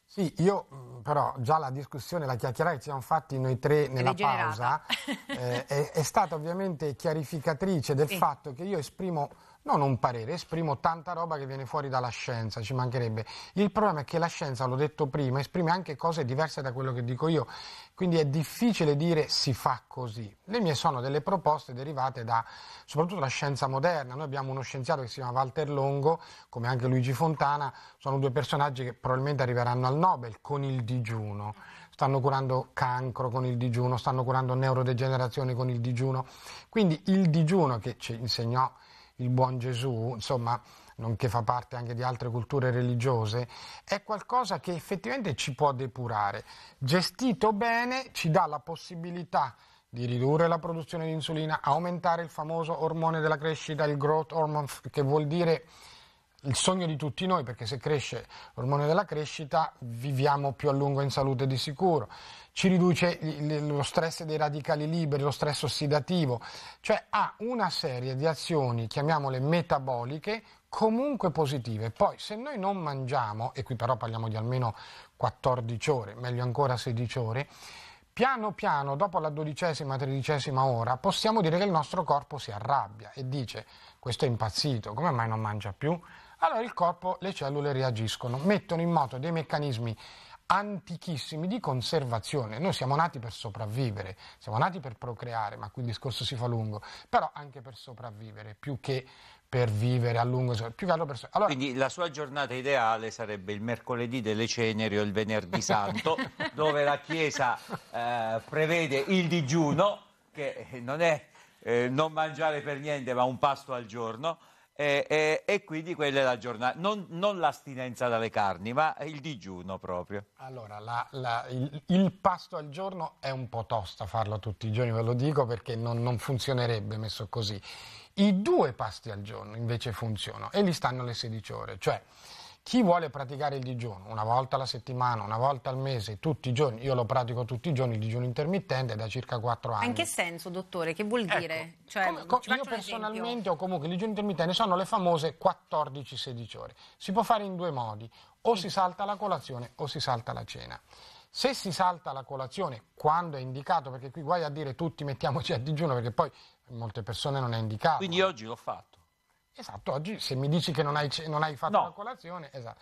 Sì, io mm, però già la discussione, la chiacchierata che ci siamo fatti noi tre nella pausa eh, è, è, stata ovviamente chiarificatrice del sì. fatto che io esprimo non un parere, esprimo tanta roba che viene fuori dalla scienza, ci mancherebbe. Il problema è che la scienza, l'ho detto prima, esprime anche cose diverse da quello che dico io, quindi è difficile dire si fa così. Le mie sono delle proposte derivate da soprattutto dalla scienza moderna. Noi abbiamo uno scienziato che si chiama Walter Longo, come anche Luigi Fontana, sono due personaggi che probabilmente arriveranno al Nobel con il digiuno stanno curando cancro con il digiuno, stanno curando neurodegenerazione con il digiuno. Quindi il digiuno che ci insegnò il buon Gesù, insomma, nonché fa parte anche di altre culture religiose, è qualcosa che effettivamente ci può depurare. Gestito bene ci dà la possibilità di ridurre la produzione di insulina, aumentare il famoso ormone della crescita, il growth hormone, che vuol dire il sogno di tutti noi, perché se cresce l'ormone della crescita viviamo più a lungo in salute di sicuro, ci riduce lo stress dei radicali liberi, lo stress ossidativo, cioè ha una serie di azioni, chiamiamole metaboliche, comunque positive. Poi se noi non mangiamo, e qui però parliamo di almeno 14 ore, meglio ancora 16 ore, piano piano, dopo la dodicesima, tredicesima ora, possiamo dire che il nostro corpo si arrabbia e dice questo è impazzito, come mai non mangia più? allora il corpo, le cellule reagiscono, mettono in moto dei meccanismi antichissimi di conservazione. Noi siamo nati per sopravvivere, siamo nati per procreare, ma qui il discorso si fa lungo, però anche per sopravvivere, più che per vivere a lungo, più che per allora... Quindi la sua giornata ideale sarebbe il mercoledì delle ceneri o il venerdì santo, dove la Chiesa eh, prevede il digiuno, che non è eh, non mangiare per niente, ma un pasto al giorno, e, e, e, quindi quella è la giornata, non, non, l'astinenza dalle carni, ma il digiuno proprio. Allora, la, la, il, il, pasto al giorno è un po' tosta farlo tutti i giorni, ve lo dico perché non, non funzionerebbe messo così. I due pasti al giorno invece funzionano e li stanno alle 16 ore, cioè chi vuole praticare il digiuno una volta alla settimana, una volta al mese, tutti i giorni, io lo pratico tutti i giorni, il digiuno intermittente da circa 4 anni. In che senso, dottore? Che vuol ecco, dire? Ecco, cioè, come, co io personalmente esempio. o comunque il digiuno intermittente sono le famose 14-16 ore. Si può fare in due modi, o sì. si salta la colazione o si salta la cena. Se si salta la colazione quando è indicato, perché qui guai a dire tutti mettiamoci a digiuno perché poi molte persone non è indicato. Quindi oggi l'ho fatto. Esatto, oggi se mi dici che non hai, non hai fatto no. la colazione, esatto.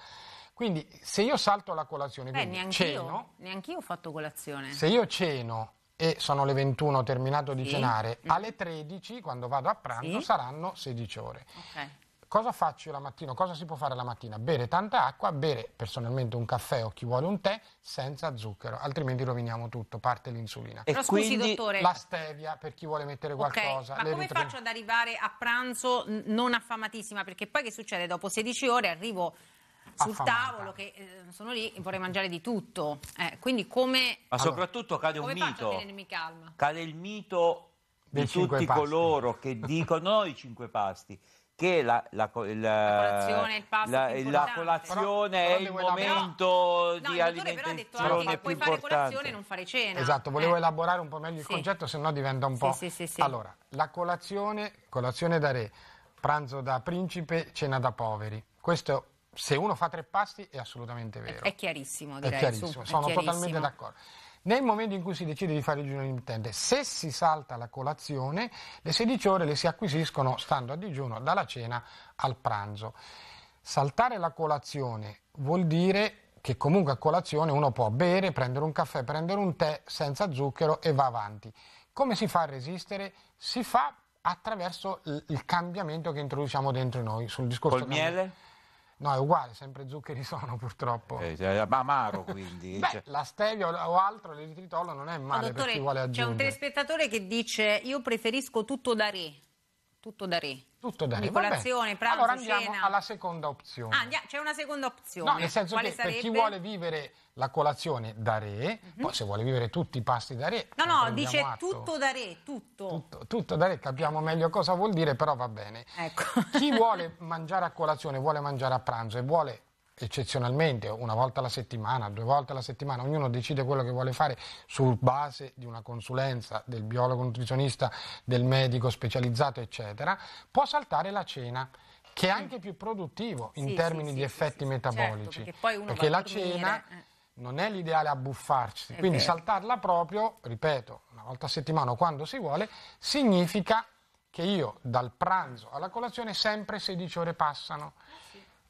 Quindi se io salto la colazione, Beh, neanche ceno, io ho fatto colazione. Se io ceno e sono le 21, ho terminato di sì. cenare, mm. alle 13 quando vado a pranzo sì. saranno 16 ore. Ok cosa faccio la mattina, cosa si può fare la mattina? Bere tanta acqua, bere personalmente un caffè o chi vuole un tè senza zucchero, altrimenti roviniamo tutto, parte l'insulina. E Però scusi dottore, la stevia per chi vuole mettere qualcosa. Okay, ma come ritre... faccio ad arrivare a pranzo non affamatissima? Perché poi che succede? Dopo 16 ore arrivo sul affamata. tavolo che eh, sono lì e vorrei mangiare di tutto. Eh, quindi come... Ma soprattutto cade un mito. Cade il mito di tutti pasti. coloro che dicono i cinque pasti che la, la, la, la colazione, è il momento di alimentazione più importante. Puoi fare colazione e non fare cena. Esatto, volevo eh. elaborare un po' meglio il concetto, se no diventa un po'... Sì, sì, sì, Allora, la colazione, colazione da re, pranzo da principe, cena da poveri. Questo se uno fa tre pasti è assolutamente vero. È, chiarissimo, direi. È chiarissimo, sono totalmente d'accordo nel momento in cui si decide di fare il digiuno intermittente, se si salta la colazione, le 16 ore le si acquisiscono stando a digiuno dalla cena al pranzo. Saltare la colazione vuol dire che comunque a colazione uno può bere, prendere un caffè, prendere un tè senza zucchero e va avanti. Come si fa a resistere? Si fa attraverso il cambiamento che introduciamo dentro noi. Sul discorso Col miele? No, è uguale, sempre zuccheri sono purtroppo. Eh, cioè, ma amaro quindi. Beh, cioè... La stevia o altro, l'eritritolo non è male oh, dottore, per chi vuole aggiungere. C'è un telespettatore che dice io preferisco tutto da re. Tutto da re. Tutto da re. Colazione, pranzo, Allora andiamo cena. alla seconda opzione. Ah, c'è una seconda opzione. No, nel senso Quale che sarebbe? per chi vuole vivere la colazione da re, mm -hmm. poi se vuole vivere tutti i pasti da re. No, no, dice atto. tutto da re, tutto. tutto. tutto. da re, capiamo meglio cosa vuol dire, però va bene. Ecco. Chi vuole mangiare a colazione, vuole mangiare a pranzo e vuole eccezionalmente, una volta alla settimana, due volte alla settimana, ognuno decide quello che vuole fare su base di una consulenza del biologo nutrizionista, del medico specializzato, eccetera, può saltare la cena che è anche più produttivo in sì, termini sì, di sì, effetti certo, metabolici, certo, perché, perché la dormire, cena eh. non è l'ideale abbuffarci, è quindi vero. saltarla proprio, ripeto, una volta a settimana o quando si vuole, significa che io dal pranzo alla colazione sempre 16 ore passano.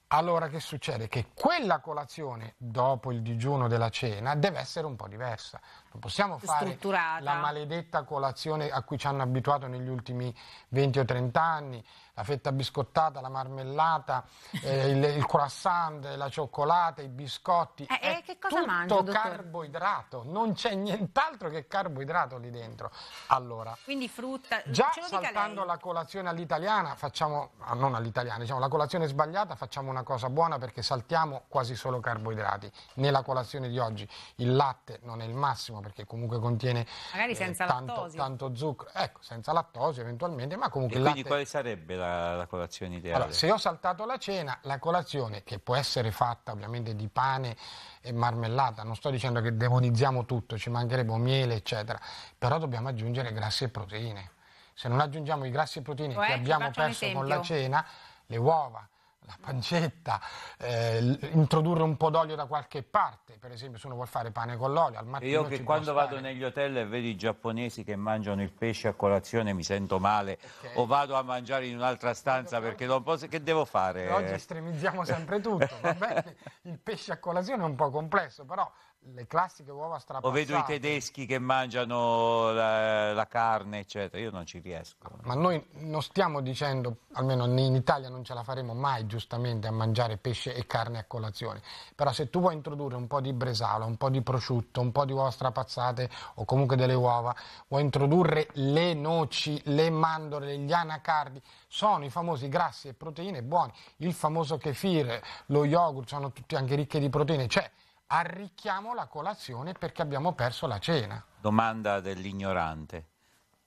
Allora che succede? Che quella colazione dopo il digiuno della cena deve essere un po' diversa. Non possiamo fare la maledetta colazione a cui ci hanno abituato negli ultimi 20 o 30 anni, la fetta biscottata, la marmellata, eh, il, il, croissant, eh, la cioccolata, i biscotti. Eh, eh, che cosa tutto mangio, carboidrato, non c'è nient'altro che carboidrato lì dentro. Allora, quindi frutta, già saltando la colazione all'italiana, facciamo ah, non all'italiana, diciamo la colazione sbagliata, facciamo una cosa buona perché saltiamo quasi solo carboidrati. Nella colazione di oggi il latte non è il massimo perché comunque contiene magari eh, senza eh, tanto, tanto, zucchero, ecco, senza lattosio eventualmente, ma comunque e il latte quale sarebbe la la, la colazione ideale? Allora, se ho saltato la cena, la colazione, che può essere fatta ovviamente di pane e marmellata, non sto dicendo che demonizziamo tutto, ci mancherebbe miele, eccetera, però dobbiamo aggiungere grassi e proteine. Se non aggiungiamo i grassi e proteine Beh, ecco, che abbiamo perso con la cena, le uova, la pancetta, eh, introdurre un po' d'olio da qualche parte, per esempio se uno vuole fare pane con l'olio al mattino. Io che quando vado negli hotel e vedo i giapponesi che mangiano il pesce a colazione mi sento male okay. o vado a mangiare in un'altra stanza perché non posso, che devo fare? Oggi estremizziamo sempre tutto, va bene, il pesce a colazione è un po' complesso, però le classiche uova strapazzate. O vedo i tedeschi che mangiano la, la, carne, eccetera, io non ci riesco. Ma noi non stiamo dicendo, almeno in Italia non ce la faremo mai giustamente a mangiare pesce e carne a colazione, però se tu vuoi introdurre un po' di bresaola, un po' di prosciutto, un po' di uova strapazzate o comunque delle uova, vuoi introdurre le noci, le mandorle, gli anacardi, sono i famosi grassi e proteine buoni, il famoso kefir, lo yogurt, sono tutti anche ricchi di proteine, cioè arricchiamo la colazione perché abbiamo perso la cena. Domanda dell'ignorante.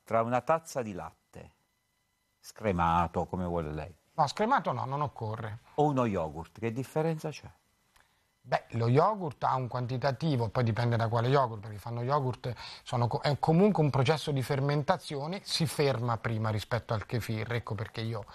Tra una tazza di latte, scremato come vuole lei. No, scremato no, non occorre. O uno yogurt, che differenza c'è? Beh, lo yogurt ha un quantitativo, poi dipende da quale yogurt, perché fanno yogurt, sono, è comunque un processo di fermentazione, si ferma prima rispetto al kefir, ecco perché io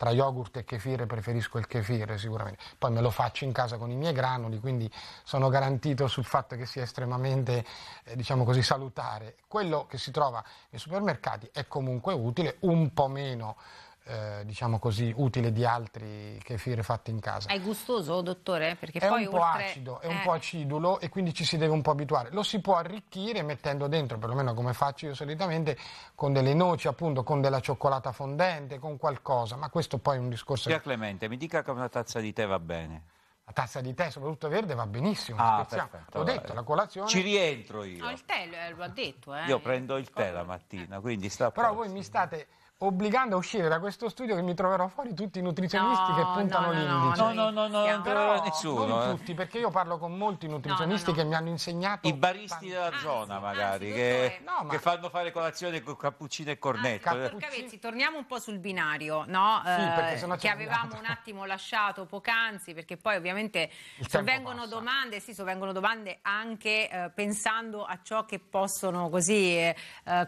tra yogurt e kefir preferisco il kefir sicuramente. Poi me lo faccio in casa con i miei granuli, quindi sono garantito sul fatto che sia estremamente, eh, diciamo così, salutare. Quello che si trova nei supermercati è comunque utile, un po' meno eh, diciamo così, utile di altri kefir fatti in casa. È gustoso, dottore? Perché è poi un po' oltre... acido, è eh. un po' acidulo e quindi ci si deve un po' abituare. Lo si può arricchire mettendo dentro, perlomeno come faccio io solitamente, con delle noci, appunto, con della cioccolata fondente, con qualcosa, ma questo poi è un discorso... Via Clemente, mi dica che una tazza di tè va bene. La tazza di tè, soprattutto verde, va benissimo. Ah, perfetto, L'ho detto, la colazione. Ci rientro io. No, ah, il tè lo ha detto. Eh. Io prendo il tè la mattina, quindi sta. Però voi mi state obbligando a uscire da questo studio che mi troverò fuori tutti i nutrizionisti no, che puntano no, no, l'indice. No, no, no, no, non però nessuno. Non eh. tutti, eh. perché io parlo con molti nutrizionisti che mi hanno insegnato... I baristi della anzi, ah, zona magari, anzi, ah, eh. che, ma... che, fanno fare colazione con cappuccino e ah, cornetto. Anzi, Cappucci... torniamo un po' sul binario, no? Sì, eh, che avevamo un attimo lasciato poc'anzi, perché poi ovviamente sovvengono domande, sì, sovvengono domande anche eh, pensando a ciò che possono così eh,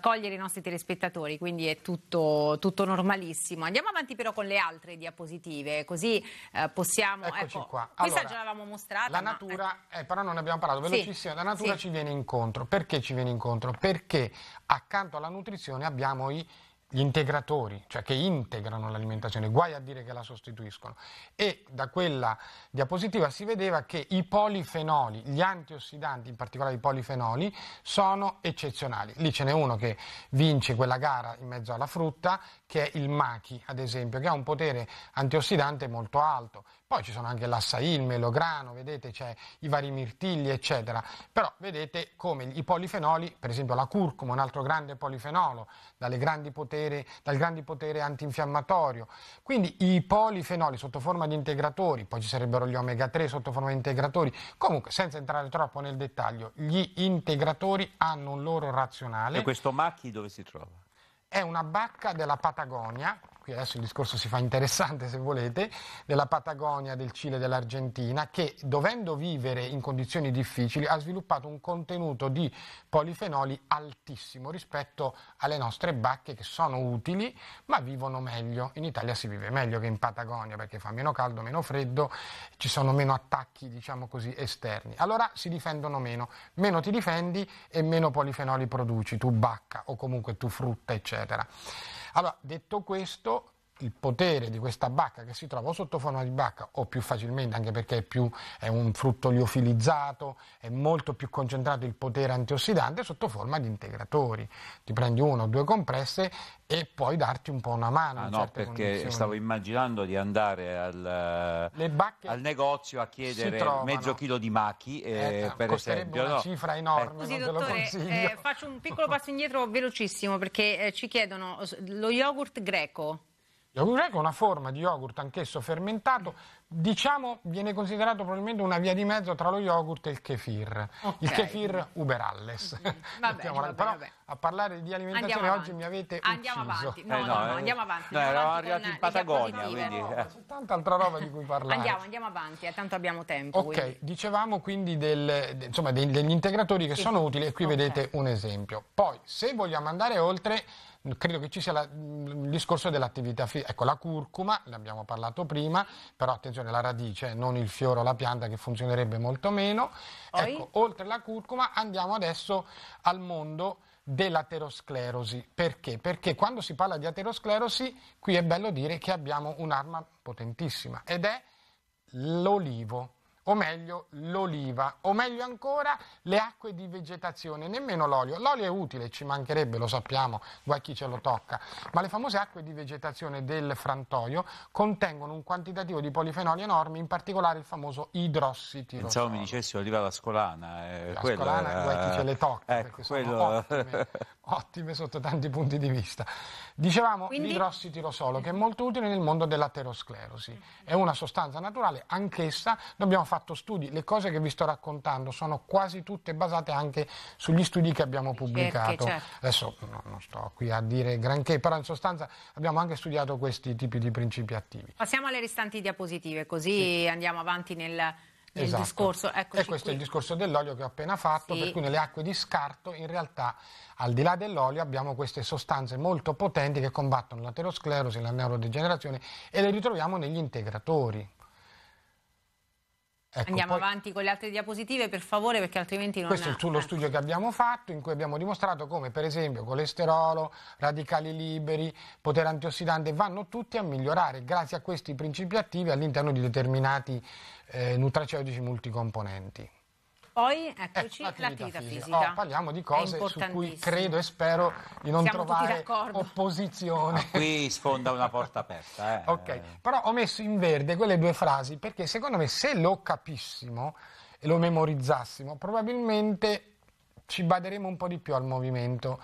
cogliere i nostri telespettatori, quindi è tutto tutto, normalissimo. Andiamo avanti però con le altre diapositive, così eh, possiamo... Eccoci ecco, qua. Allora, questa già l'avevamo mostrata. La natura, ma... Ecco. eh, però non ne abbiamo parlato, velocissima, sì, la natura sì. ci viene incontro. Perché ci viene incontro? Perché accanto alla nutrizione abbiamo i gli integratori, cioè che integrano l'alimentazione, guai a dire che la sostituiscono. E da quella diapositiva si vedeva che i polifenoli, gli antiossidanti, in particolare i polifenoli, sono eccezionali. Lì ce n'è uno che vince quella gara in mezzo alla frutta, che è il maki, ad esempio, che ha un potere antiossidante molto alto. Poi ci sono anche l'assai, il melograno, vedete c'è i vari mirtilli eccetera, però vedete come i polifenoli, per esempio la curcuma, un altro grande polifenolo, potere, dal grande potere antinfiammatorio, quindi i polifenoli sotto forma di integratori, poi ci sarebbero gli omega 3 sotto forma di integratori, comunque senza entrare troppo nel dettaglio, gli integratori hanno un loro razionale. E questo macchi dove si trova? È una bacca della Patagonia qui adesso il discorso si fa interessante se volete, della Patagonia, del Cile, dell'Argentina, che dovendo vivere in condizioni difficili ha sviluppato un contenuto di polifenoli altissimo rispetto alle nostre bacche che sono utili ma vivono meglio. In Italia si vive meglio che in Patagonia perché fa meno caldo, meno freddo, ci sono meno attacchi diciamo così, esterni. Allora si difendono meno, meno ti difendi e meno polifenoli produci, tu bacca o comunque tu frutta eccetera. Allora, detto questo, il potere di questa bacca che si trova o sotto forma di bacca o più facilmente, anche perché è, più, è un frutto liofilizzato, è molto più concentrato il potere antiossidante sotto forma di integratori. Ti prendi uno o due compresse e puoi darti un po' una mano. Ah, no, perché condizioni. stavo immaginando di andare al, al negozio a chiedere mezzo chilo di macchi eh, eh, per esempio. una no. cifra eh. enorme. Eh. Così, dottore, faccio un piccolo passo indietro velocissimo perché eh, ci chiedono lo yogurt greco. Yogurt greco è una forma di yogurt anch'esso fermentato, diciamo viene considerato probabilmente una via di mezzo tra lo yogurt e il kefir, okay. il kefir uberalles. Vabbè, mm-hmm. vabbè, Però a parlare di alimentazione oggi mi avete andiamo ucciso. Avanti. No, eh, no, no, no, eh. andiamo avanti. Noi eravamo arrivati in Patagonia, quindi... Eh. C'è tanta altra roba di cui parlare. andiamo, andiamo avanti, eh, tanto abbiamo tempo. Ok, quindi. dicevamo quindi del, insomma, degli integratori che sì. sono utili e qui okay. vedete un esempio. Poi, se vogliamo andare oltre Mm, credo che ci sia la, mm, il discorso dell'attività fisica. Ecco, la curcuma, ne abbiamo parlato prima, però attenzione, la radice, non il fiore o la pianta che funzionerebbe molto meno. Poi? Ecco, oltre la curcuma andiamo adesso al mondo dell'aterosclerosi. Perché? Perché quando si parla di aterosclerosi, qui è bello dire che abbiamo un'arma potentissima ed è l'olivo o meglio l'oliva, o meglio ancora le acque di vegetazione, nemmeno l'olio. L'olio è utile, ci mancherebbe, lo sappiamo, guai chi ce lo tocca, ma le famose acque di vegetazione del frantoio contengono un quantitativo di polifenoli enormi, in particolare il famoso idrossitirosolo. Pensavo mi dicessi oliva vascolana. Eh, vascolana, era... guai chi ce le tocca, ecco, perché quello... sono ottime, ottime, sotto tanti punti di vista. Dicevamo Quindi... l'idrossitirosolo, che è molto utile nel mondo dell'aterosclerosi. È una sostanza naturale, anch'essa, dobbiamo fatto studi, le cose che vi sto raccontando sono quasi tutte basate anche sugli studi che abbiamo pubblicato. Certo. Adesso no, non sto qui a dire granché, però in sostanza abbiamo anche studiato questi tipi di principi attivi. Passiamo alle restanti diapositive, così sì. andiamo avanti nel... Esatto. Discorso, e questo qui. è il discorso dell'olio che ho appena fatto, sì. per cui nelle acque di scarto in realtà al di là dell'olio abbiamo queste sostanze molto potenti che combattono l'aterosclerosi, la neurodegenerazione e le ritroviamo negli integratori. Ecco, Andiamo poi... avanti con le altre diapositive per favore perché altrimenti non... Questo è sullo lo ecco. studio che abbiamo fatto in cui abbiamo dimostrato come per esempio colesterolo, radicali liberi, potere antiossidante vanno tutti a migliorare grazie a questi principi attivi all'interno di determinati eh, nutraceutici multicomponenti. Poi eh, eccoci eh, l'attività fisica. Oh, parliamo di cose su cui credo e spero ah, di non Siamo trovare opposizione. Ah, qui sfonda una porta aperta. Eh. Ok, però ho messo in verde quelle due frasi perché secondo me se lo capissimo e lo memorizzassimo probabilmente ci baderemo un po' di più al movimento.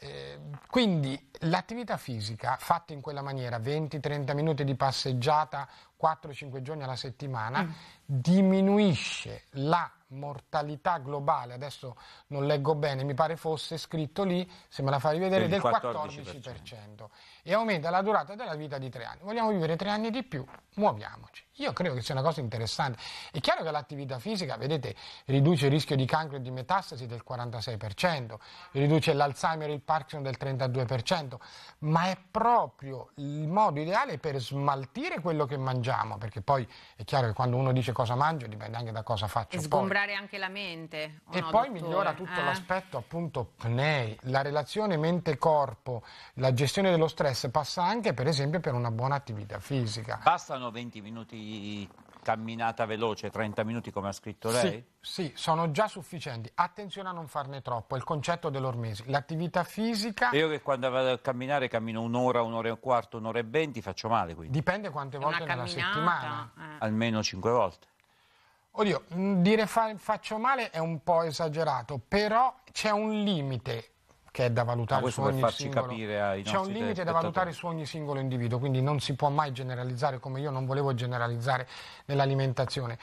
Eh, quindi l'attività fisica fatta in quella maniera, 20-30 minuti di passeggiata, 4-5 giorni alla settimana, mm. diminuisce la mortalità globale, adesso non leggo bene, mi pare fosse scritto lì, se me la fai vedere, del 14%. 14% e aumenta la durata della vita di tre anni. Vogliamo vivere tre anni di più? Muoviamoci. Io credo che sia una cosa interessante. È chiaro che l'attività fisica, vedete, riduce il rischio di cancro e di metastasi del 46%, riduce l'Alzheimer e il Parkinson del 32%, ma è proprio il modo ideale per smaltire quello che mangiamo, perché poi è chiaro che quando uno dice cosa mangio dipende anche da cosa faccio. E sgombrare poi. anche la mente. e no, poi dottore? migliora tutto eh? l'aspetto appunto pnei, la relazione mente-corpo, la gestione dello stress fitness passa anche per esempio per una buona attività fisica. Bastano 20 minuti camminata veloce, 30 minuti come ha scritto lei? Sì, sì, sono già sufficienti. Attenzione a non farne troppo, è il concetto dell'ormesi. L'attività fisica... Io che quando vado a camminare cammino un'ora, un'ora e un quarto, un'ora e venti, faccio male quindi. Dipende quante volte nella settimana. Eh. Almeno cinque volte. Oddio, dire fa faccio male è un po' esagerato, però c'è un limite che è da valutare Ma su ogni per singolo. C'è un limite da valutare su ogni singolo individuo, quindi non si può mai generalizzare come io non volevo generalizzare nell'alimentazione.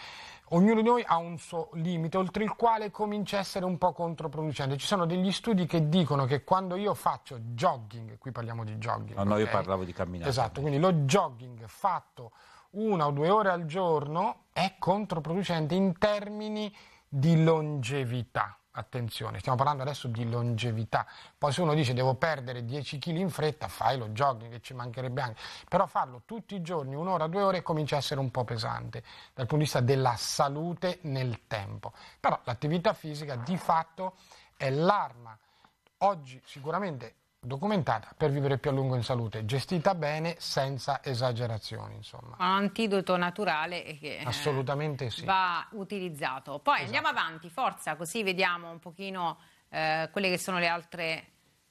Ognuno di noi ha un suo limite, oltre il quale comincia a essere un po' controproducente. Ci sono degli studi che dicono che quando io faccio jogging, qui parliamo di jogging. No, okay? no, io parlavo di camminare. Esatto, quindi lo jogging fatto una o due ore al giorno è controproducente in termini di longevità attenzione, stiamo parlando adesso di longevità. Poi se uno dice devo perdere 10 kg in fretta, fai lo jogging che ci mancherebbe anche, però farlo tutti i giorni, un'ora, due ore, comincia a essere un po' pesante dal punto di vista della salute nel tempo. Però l'attività fisica di fatto è l'arma oggi sicuramente documentata per vivere più a lungo in salute, gestita bene senza esagerazioni, insomma. Un antidoto naturale che eh, Assolutamente sì. va utilizzato. Poi esatto. andiamo avanti, forza, così vediamo un pochino eh, quelle che sono le altre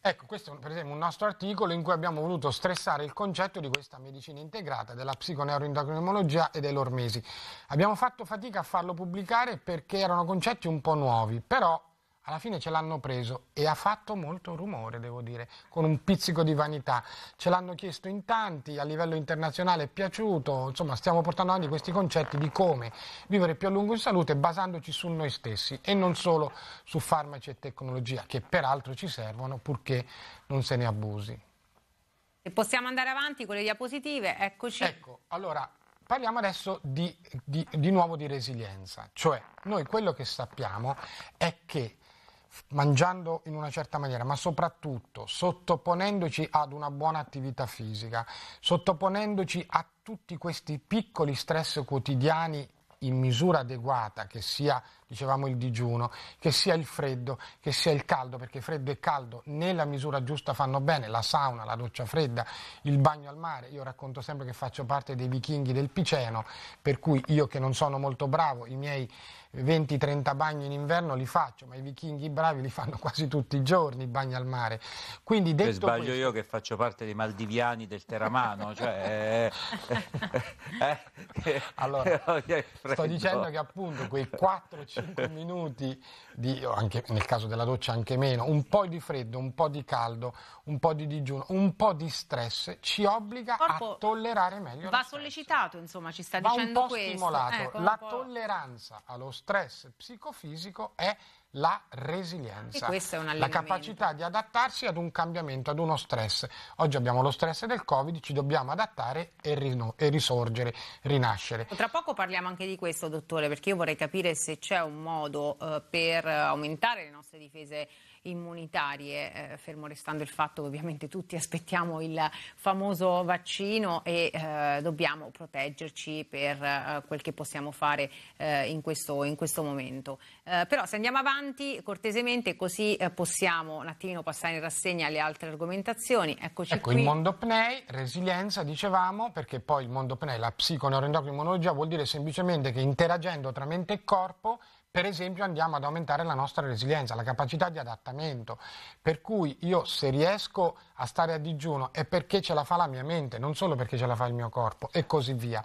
Ecco, questo è per esempio un nostro articolo in cui abbiamo voluto stressare il concetto di questa medicina integrata, della psiconeuroendocrinologia e dell'ormesi. Abbiamo fatto fatica a farlo pubblicare perché erano concetti un po' nuovi, però alla fine ce l'hanno preso e ha fatto molto rumore, devo dire, con un pizzico di vanità. Ce l'hanno chiesto in tanti, a livello internazionale è piaciuto, insomma stiamo portando avanti questi concetti di come vivere più a lungo in salute basandoci su noi stessi e non solo su farmaci e tecnologia che peraltro ci servono purché non se ne abusi. E possiamo andare avanti con le diapositive, eccoci. Ecco, allora parliamo adesso di, di, di nuovo di resilienza, cioè noi quello che sappiamo è che mangiando in una certa maniera, ma soprattutto sottoponendoci ad una buona attività fisica, sottoponendoci a tutti questi piccoli stress quotidiani in misura adeguata, che sia, dicevamo, il digiuno, che sia il freddo, che sia il caldo, perché freddo e caldo nella misura giusta fanno bene, la sauna, la doccia fredda, il bagno al mare, io racconto sempre che faccio parte dei vichinghi del Piceno, per cui io che non sono molto bravo, i miei 20-30 bagni in inverno li faccio, ma i vichinghi bravi li fanno quasi tutti i giorni i bagni al mare. Quindi detto sbaglio questo... io che faccio parte dei maldiviani del Teramano, cioè, eh, eh, eh, allora, sto dicendo che appunto quei 4-5 minuti, di, anche, nel caso della doccia anche meno, un po' di freddo, un po' di caldo, un po' di digiuno, un po' di stress ci obbliga a tollerare meglio. Va sollecitato, insomma, ci sta va dicendo questo. Eh, la tolleranza allo stress stress psicofisico è la resilienza, la capacità di adattarsi ad un cambiamento, ad uno stress. Oggi abbiamo lo stress del Covid, ci dobbiamo adattare e, rino- e risorgere, rinascere. Tra poco parliamo anche di questo, dottore, perché io vorrei capire se c'è un modo eh, per aumentare le nostre difese immunitarie, eh, fermo restando il fatto che ovviamente tutti aspettiamo il famoso vaccino e eh, dobbiamo proteggerci per eh, quel che possiamo fare eh, in questo, in, questo, momento. Eh, però se andiamo avanti cortesemente così eh, possiamo un attimino passare in rassegna le altre argomentazioni. Eccoci ecco, qui. il mondo PNEI, resilienza dicevamo, perché poi il mondo PNEI, la psiconeuroendocrinologia vuol dire semplicemente che interagendo tra mente e corpo per esempio andiamo ad aumentare la nostra resilienza, la capacità di adattamento. Per cui io se riesco a stare a digiuno è perché ce la fa la mia mente, non solo perché ce la fa il mio corpo e così via.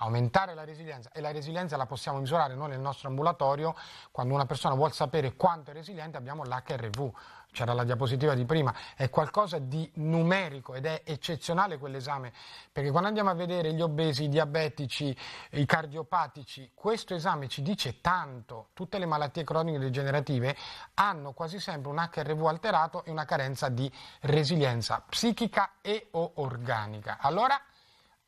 Aumentare la resilienza e la resilienza la possiamo misurare noi nel nostro ambulatorio quando una persona vuol sapere quanto è resiliente abbiamo l'HRV c'era la diapositiva di prima, è qualcosa di numerico ed è eccezionale quell'esame, perché quando andiamo a vedere gli obesi, i diabetici, i cardiopatici, questo esame ci dice tanto, tutte le malattie croniche degenerative hanno quasi sempre un HRV alterato e una carenza di resilienza psichica e o organica. Allora,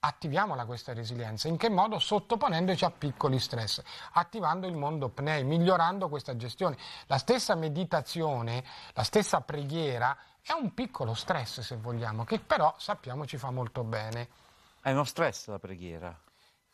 attiviamola questa resilienza. In che modo? Sottoponendoci a piccoli stress, attivando il mondo pnei, migliorando questa gestione. La stessa meditazione, la stessa preghiera è un piccolo stress, se vogliamo, che però sappiamo ci fa molto bene. È uno stress la preghiera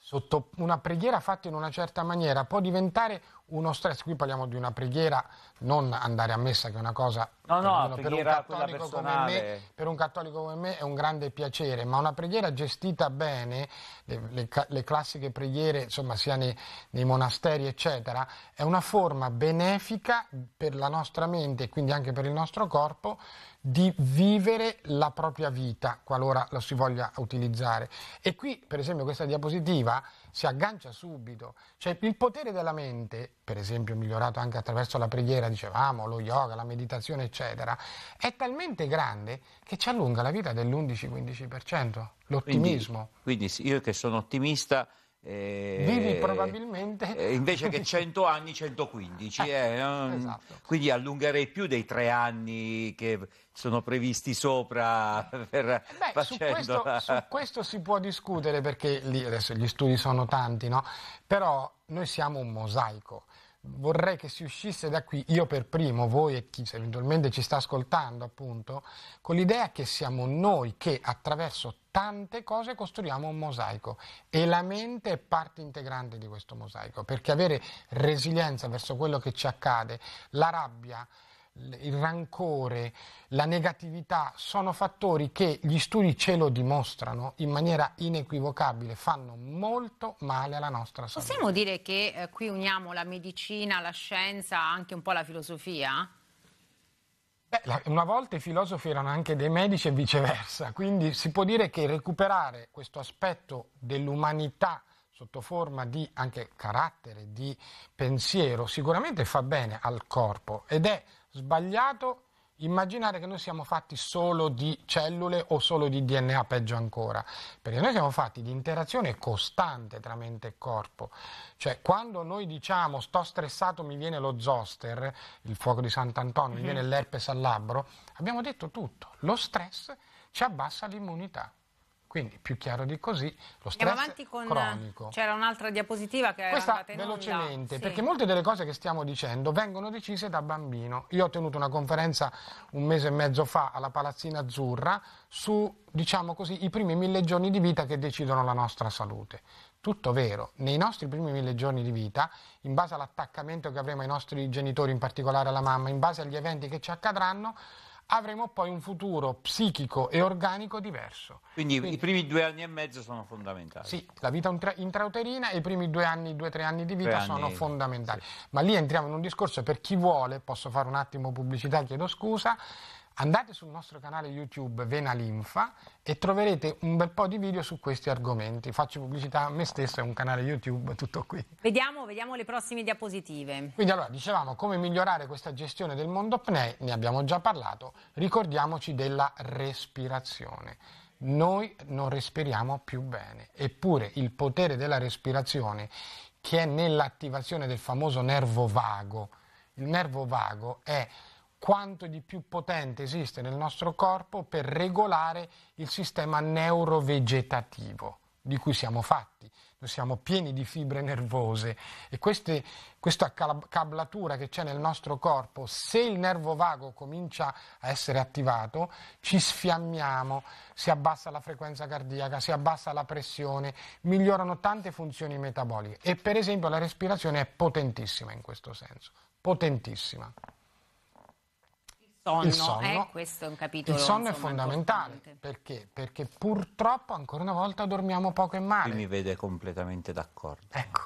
sotto una preghiera fatta in una certa maniera può diventare uno stress. Qui parliamo di una preghiera, non andare a messa che è una cosa no, no, per, un cattolico come me, per un cattolico come me è un grande piacere, ma una preghiera gestita bene, le, le, le classiche preghiere, insomma, sia nei, nei, monasteri, eccetera, è una forma benefica per la nostra mente e quindi anche per il nostro corpo di vivere la propria vita qualora la si voglia utilizzare. E qui, per esempio, questa diapositiva si aggancia subito. Cioè il potere della mente, per esempio migliorato anche attraverso la preghiera, dicevamo, lo yoga, la meditazione, eccetera, è talmente grande che ci allunga la vita dell'11-15%, l'ottimismo. Quindi, quindi io che sono ottimista... Eh, Vivi probabilmente eh, invece che 100 anni 115 eh, ah, esatto. quindi allungherei più dei tre anni che sono previsti sopra. Per, eh Beh, su, questo, su, questo, si può discutere perché lì, adesso gli studi sono tanti, no? però noi siamo un mosaico. Vorrei che si uscisse da qui, io per primo, voi e chi eventualmente ci sta ascoltando, appunto, con l'idea che siamo noi che attraverso tante cose costruiamo un mosaico e la mente è parte integrante di questo mosaico, perché avere resilienza verso quello che ci accade, la rabbia, il rancore, la negatività sono fattori che gli studi ce lo dimostrano in maniera inequivocabile, fanno molto male alla nostra salute. Possiamo dire che eh, qui uniamo la medicina, la scienza, anche un po' la filosofia? Beh, la, una volta i filosofi erano anche dei medici e viceversa, quindi si può dire che recuperare questo aspetto dell'umanità sotto forma di anche carattere, di pensiero, sicuramente fa bene al corpo ed è sbagliato immaginare che noi siamo fatti solo di cellule o solo di DNA, peggio ancora, perché noi siamo fatti di interazione costante tra mente e corpo. Cioè, quando noi diciamo sto stressato, mi viene lo zoster, il fuoco di Sant'Antonio, mm-hmm. mi viene l'herpes al labbro, abbiamo detto tutto. Lo stress ci abbassa l'immunità. Quindi più chiaro di così, lo stress con, cronico. C'era un'altra diapositiva che Questa era velocemente, onda. perché molte delle cose che stiamo dicendo vengono decise da bambino. Io ho tenuto una conferenza un mese e mezzo fa alla Palazzina Azzurra su, diciamo così, i primi mille giorni di vita che decidono la nostra salute. Tutto vero, nei nostri primi mille giorni di vita, in base all'attaccamento che avremo ai nostri genitori, in particolare alla mamma, in base agli eventi che ci accadranno, avremo poi un futuro psichico e organico diverso. Quindi, Quindi, i primi due anni e mezzo sono fondamentali. Sì, la vita intrauterina e i primi due anni, due o tre anni di vita tre sono fondamentali. Sì. Ma lì entriamo in un discorso per chi vuole, posso fare un attimo pubblicità, chiedo scusa, Andate sul nostro canale YouTube Vena Linfa e troverete un bel po' di video su questi argomenti. Faccio pubblicità a me stessa, è un canale YouTube, tutto qui. Vediamo, vediamo le prossime diapositive. Quindi allora, dicevamo come migliorare questa gestione del mondo apnei, ne abbiamo già parlato, ricordiamoci della respirazione. Noi non respiriamo più bene, eppure il potere della respirazione che è nell'attivazione del famoso nervo vago. Il nervo vago è quanto di più potente esiste nel nostro corpo per regolare il sistema neurovegetativo di cui siamo fatti. Noi siamo pieni di fibre nervose e queste, questa cablatura che c'è nel nostro corpo, se il nervo vago comincia a essere attivato, ci sfiammiamo, si abbassa la frequenza cardiaca, si abbassa la pressione, migliorano tante funzioni metaboliche e per esempio la respirazione è potentissima in questo senso, potentissima sonno, il sonno. Eh, questo è un capitolo. Il sonno insomma, è fondamentale perché? perché purtroppo ancora una volta dormiamo poco e male. Qui mi vede completamente d'accordo. Ecco.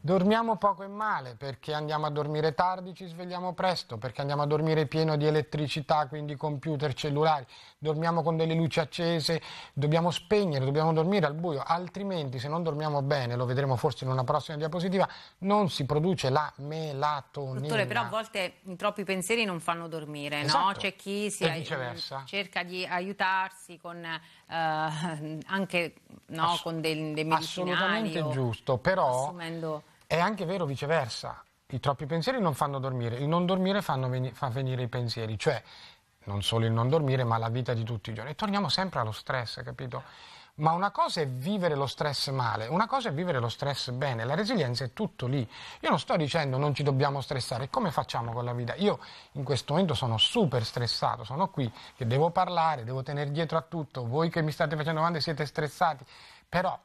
Dormiamo poco e male perché andiamo a dormire tardi, ci svegliamo presto, perché andiamo a dormire pieno di elettricità, quindi computer, cellulari, dormiamo con delle luci accese, dobbiamo spegnere, dobbiamo dormire al buio, altrimenti se non dormiamo bene, lo vedremo forse in una prossima diapositiva, non si produce la melatonina. Dottore, però a volte troppi pensieri non fanno dormire, esatto. no? C'è chi si cerca di aiutarsi con, eh, anche no, Ass- con dei, dei medicinali. Assolutamente giusto, però... Assumendo è anche vero viceversa, i troppi pensieri non fanno dormire, il non dormire veni fa venire i pensieri, cioè non solo il non dormire, ma la vita di tutti i giorni. E torniamo sempre allo stress, capito? Ma una cosa è vivere lo stress male, una cosa è vivere lo stress bene, la resilienza è tutto lì. Io non sto dicendo non ci dobbiamo stressare, come facciamo con la vita? Io in questo momento sono super stressato, sono qui che devo parlare, devo tenere dietro a tutto, voi che mi state facendo domande siete stressati, però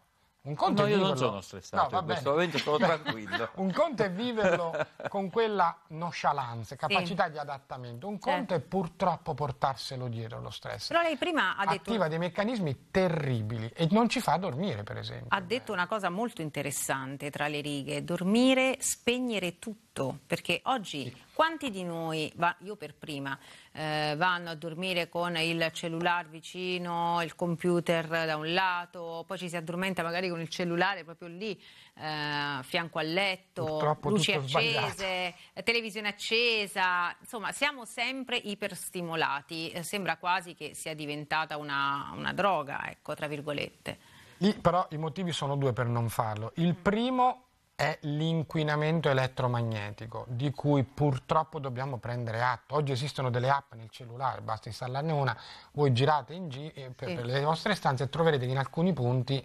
un conto no, io non sono stressato no, in questo momento, sono tranquillo. un conto è viverlo con quella nonchalance, capacità sì. di adattamento. Un conto certo. è purtroppo portarselo dietro lo stress. Però lei prima ha detto... Attiva dei meccanismi terribili e non ci fa dormire, per esempio. Ha detto una cosa molto interessante tra le righe. Dormire, spegnere tutto. Perché oggi... Sì quanti di noi, va, io per prima, eh, vanno a dormire con il cellulare vicino, il computer da un lato, poi ci si addormenta magari con il cellulare proprio lì, eh, fianco al letto, Purtroppo luci accese, sbagliato. Eh, televisione accesa, insomma siamo sempre iperstimolati, eh, sembra quasi che sia diventata una, una droga, ecco, tra virgolette. I, però i motivi sono due per non farlo. Il mm. primo è l'inquinamento elettromagnetico di cui purtroppo dobbiamo prendere atto. Oggi esistono delle app nel cellulare, basta installarne una, voi girate gi per, sì. per le vostre stanze e troverete che in alcuni punti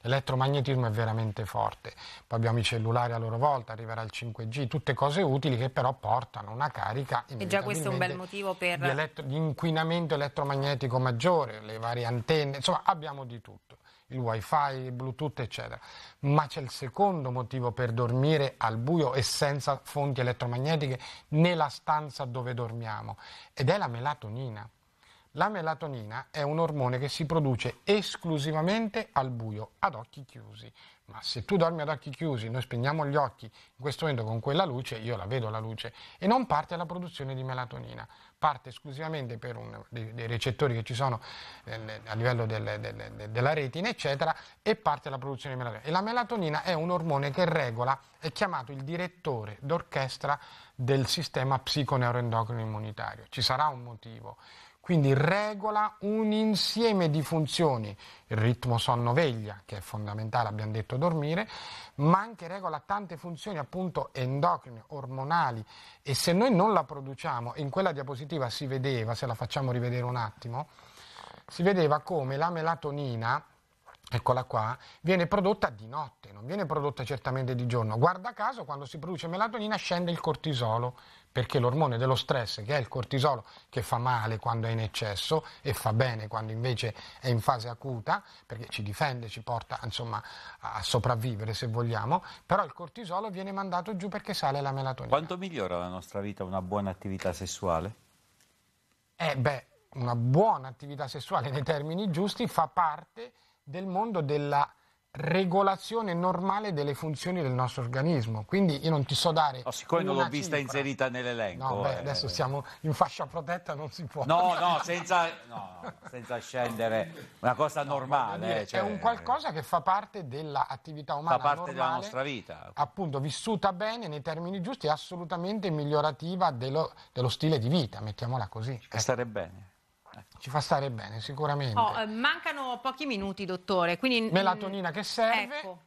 l'elettromagnetismo è veramente forte. Poi abbiamo i cellulari a loro volta, arriverà il 5G, tutte cose utili che però portano una carica e già questo è un bel motivo per di, di inquinamento elettromagnetico maggiore, le varie antenne, insomma abbiamo di tutto il wifi, il bluetooth eccetera. Ma c'è il secondo motivo per dormire al buio e senza fonti elettromagnetiche nella stanza dove dormiamo ed è la melatonina. La melatonina è un ormone che si produce esclusivamente al buio, ad occhi chiusi. Ma se tu dormi ad occhi chiusi, noi spegniamo gli occhi in questo momento con quella luce, io la vedo la luce, e non parte la produzione di melatonina, parte esclusivamente per un, dei, dei, recettori che ci sono eh, a livello del, del, del, della retina, eccetera, e parte la produzione di melatonina. E la melatonina è un ormone che regola, è chiamato il direttore d'orchestra del sistema psiconeuroendocrino immunitario. Ci sarà un motivo quindi regola un insieme di funzioni, il ritmo sonno-veglia, che è fondamentale, abbiamo detto dormire, ma anche regola tante funzioni appunto endocrine, ormonali e se noi non la produciamo, in quella diapositiva si vedeva, se la facciamo rivedere un attimo, si vedeva come la melatonina, eccola qua, viene prodotta di notte, non viene prodotta certamente di giorno. Guarda caso, quando si produce melatonina scende il cortisolo, perché l'ormone dello stress, che è il cortisolo, che fa male quando è in eccesso e fa bene quando invece è in fase acuta, perché ci difende, ci porta insomma, a sopravvivere se vogliamo, però il cortisolo viene mandato giù perché sale la melatonina. Quanto migliora la nostra vita una buona attività sessuale? Eh beh, una buona attività sessuale nei termini giusti fa parte del mondo della regolazione normale delle funzioni del nostro organismo. Quindi io non ti so dare. No, siccome non l'ho vista inserita nell'elenco. No, beh, eh, adesso eh. siamo in fascia protetta, non si può. No, no, senza, no, senza scendere. Una cosa normale. Dire, cioè, è un qualcosa che fa parte dell'attività umana. Fa parte normale, della nostra vita. Appunto, vissuta bene nei termini giusti, è assolutamente migliorativa dello, dello stile di vita, mettiamola così. Che ecco. stare bene. Ecco. Ci fa stare bene, sicuramente. Oh, eh, mancano pochi minuti, dottore. Quindi... Melatonina che serve. Ecco.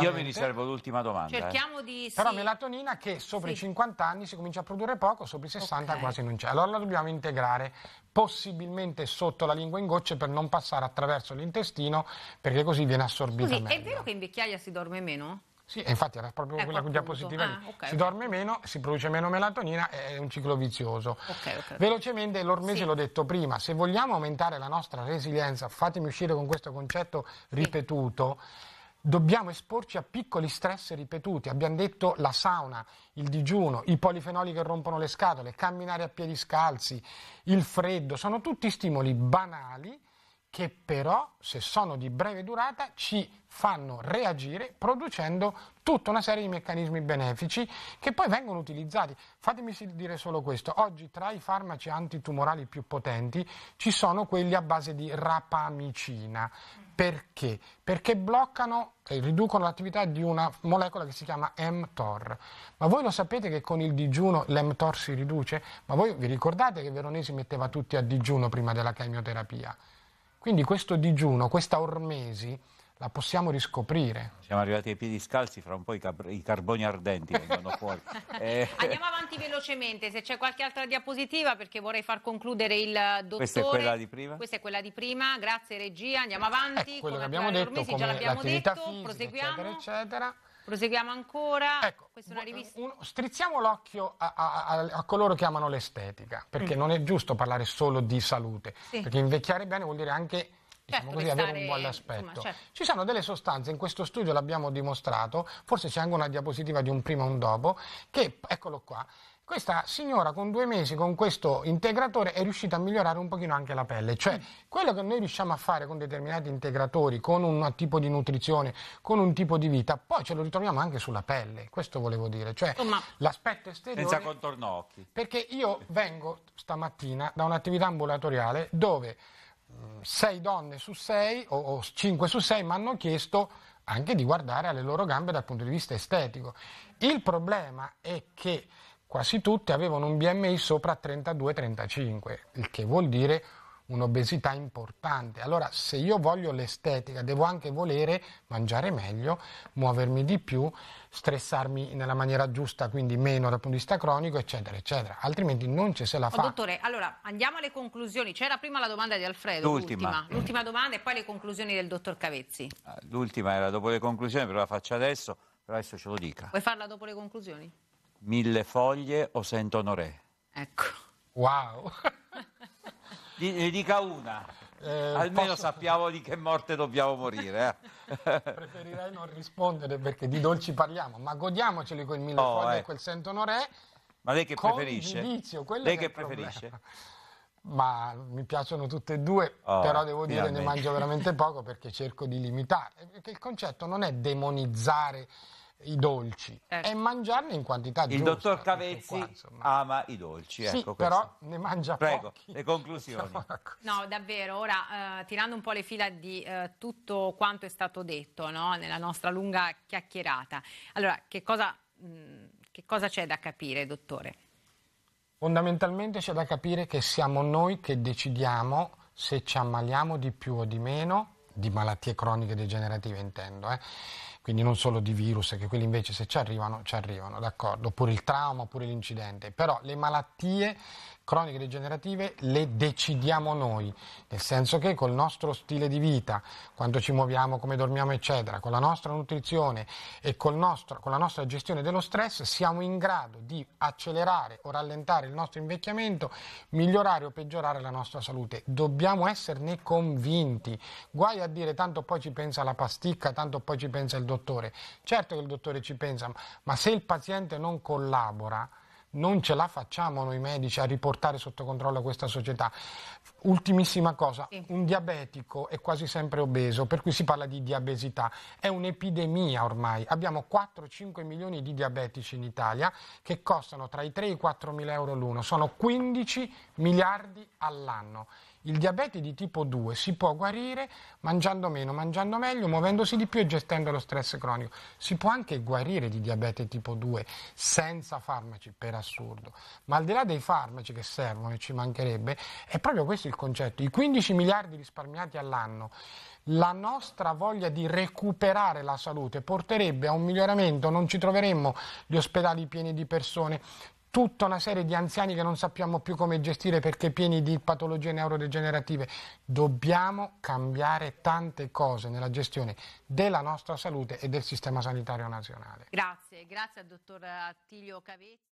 Io mi riservo l'ultima domanda. Eh. Cerchiamo eh. di. Sì. Però melatonina che sopra sì. i 50 anni si comincia a produrre poco, sopra i 60 okay. quasi non c'è. Allora la dobbiamo integrare possibilmente sotto la lingua in gocce per non passare attraverso l'intestino perché così viene assorbita. Scusi, meglio. è vero che in vecchiaia si dorme meno? Sì, infatti era proprio ecco quella diapositiva ah, okay, si okay. dorme meno, si produce meno melatonina, è un ciclo vizioso. Okay, Velocemente, l'ormese sì. l'ho detto prima, se vogliamo aumentare la nostra resilienza, fatemi uscire con questo concetto ripetuto, sì. dobbiamo esporci a piccoli stress ripetuti. Abbiamo detto la sauna, il digiuno, i polifenoli che rompono le scatole, camminare a piedi scalzi, il freddo, sono tutti stimoli banali che però, se sono di breve durata, ci fanno reagire producendo tutta una serie di meccanismi benefici che poi vengono utilizzati. Fatemi dire solo questo, oggi tra i farmaci antitumorali più potenti ci sono quelli a base di rapamicina. Perché? Perché bloccano e riducono l'attività di una molecola che si chiama mTOR. Ma voi lo sapete che con il digiuno l'mTOR si riduce? Ma voi vi ricordate che Veronesi metteva tutti a digiuno prima della chemioterapia? Quindi questo digiuno, questa ormesi, la possiamo riscoprire. Siamo arrivati ai piedi scalzi, fra un po' i, cab- i carboni ardenti vengono fuori. Eh. Andiamo avanti velocemente, se c'è qualche altra diapositiva perché vorrei far concludere il eh, dottore. Questa è quella di prima? Questa è quella di prima, grazie regia, andiamo eh, avanti. Eh, quello che abbiamo detto, Ormesi, come l'attività detto, fisica, proseguiamo. eccetera, eccetera. Proseguiamo ancora. Ecco, un, strizziamo l'occhio a, a, a, coloro che amano l'estetica, perché mm. non è giusto parlare solo di salute, sì. perché invecchiare bene vuol dire anche Diciamo certo, così, restare, avere un buon aspetto. certo. Ci sono delle sostanze, in questo studio l'abbiamo dimostrato, forse c'è anche una diapositiva di un prima e un dopo, che, eccolo qua, questa signora con due mesi con questo integratore è riuscita a migliorare un pochino anche la pelle. Cioè, quello che noi riusciamo a fare con determinati integratori, con un tipo di nutrizione, con un tipo di vita, poi ce lo ritroviamo anche sulla pelle. Questo volevo dire. Cioè, eh, l'aspetto esteriore... Senza contornocchi. Perché io vengo stamattina da un'attività ambulatoriale dove mm, sei donne su sei o, o cinque su sei mi hanno chiesto anche di guardare alle loro gambe dal punto di vista estetico. Il problema è che quasi tutte avevano un BMI sopra 32-35, il che vuol dire un'obesità importante. Allora, se io voglio l'estetica, devo anche volere mangiare meglio, muovermi di più, stressarmi nella maniera giusta, quindi meno dal punto di vista cronico, eccetera, eccetera. Altrimenti non ce se la oh, fa. dottore, allora andiamo alle conclusioni. C'era prima la domanda di Alfredo, l'ultima. l'ultima. l'ultima domanda e poi le conclusioni del dottor Cavezzi. Ah, l'ultima era dopo le conclusioni, però la faccio adesso, però adesso ce lo dica. Vuoi farla dopo le conclusioni? Mille foglie o Sant'Onorè? Ecco. Wow. ne dica una. Eh, Almeno posso... sappiamo di che morte dobbiamo morire. Eh. Preferirei non rispondere perché di dolci parliamo, ma godiamoceli quel mille oh, foglie eh. e ecco. quel Sant'Onorè. Ma lei che preferisce? Divizio, lei che preferisce? Ma mi piacciono tutte e due, oh, però devo dire che ne mangio veramente poco perché cerco di limitare. Perché il concetto non è demonizzare i dolci eh. e mangiarli in quantità di Il giusta, dottor Cavezzi qua, ama i dolci. Sì, ecco però ne mangia Prego, pochi. le conclusioni. No, davvero, ora eh, tirando un po' le fila di eh, tutto quanto è stato detto no? nella nostra lunga chiacchierata. Allora, che cosa, mh, mm, che cosa c'è da capire, dottore? Fondamentalmente c'è da capire che siamo noi che decidiamo se ci ammaliamo di più o di meno, di malattie croniche degenerative intendo, eh, quindi non solo di virus, che quelli invece se ci arrivano, ci arrivano, d'accordo, oppure il trauma, oppure l'incidente, però le malattie croniche degenerative le decidiamo noi, nel senso che col nostro stile di vita, quando ci muoviamo, come dormiamo, eccetera, con la nostra nutrizione e nostro, con la nostra gestione dello stress siamo in grado di accelerare o rallentare il nostro invecchiamento, migliorare o peggiorare la nostra salute. Dobbiamo esserne convinti. Guai a dire tanto poi ci pensa la pasticca, tanto poi ci pensa il dottore. Certo che il dottore ci pensa, ma se il paziente non collabora, non ce la facciamo noi medici a riportare sotto controllo questa società. Ultimissima cosa, sì. un diabetico è quasi sempre obeso, per cui si parla di diabesità, è un'epidemia ormai, abbiamo 4-5 milioni di diabetici in Italia che costano tra i 3 e i 4 mila euro l'uno, sono 15 miliardi all'anno il diabete di tipo 2 si può guarire mangiando meno, mangiando meglio, muovendosi di più e gestendo lo stress cronico. Si può anche guarire di diabete tipo 2 senza farmaci, per assurdo. Ma al di là dei farmaci che servono e ci mancherebbe, è proprio questo il concetto. I 15 miliardi risparmiati all'anno la nostra voglia di recuperare la salute porterebbe a un miglioramento, non ci troveremmo gli ospedali pieni di persone, tutta una serie di anziani che non sappiamo più come gestire perché pieni di patologie neurodegenerative. Dobbiamo cambiare tante cose nella gestione della nostra salute e del sistema sanitario nazionale. Grazie, grazie al dottor Attilio Cavetti.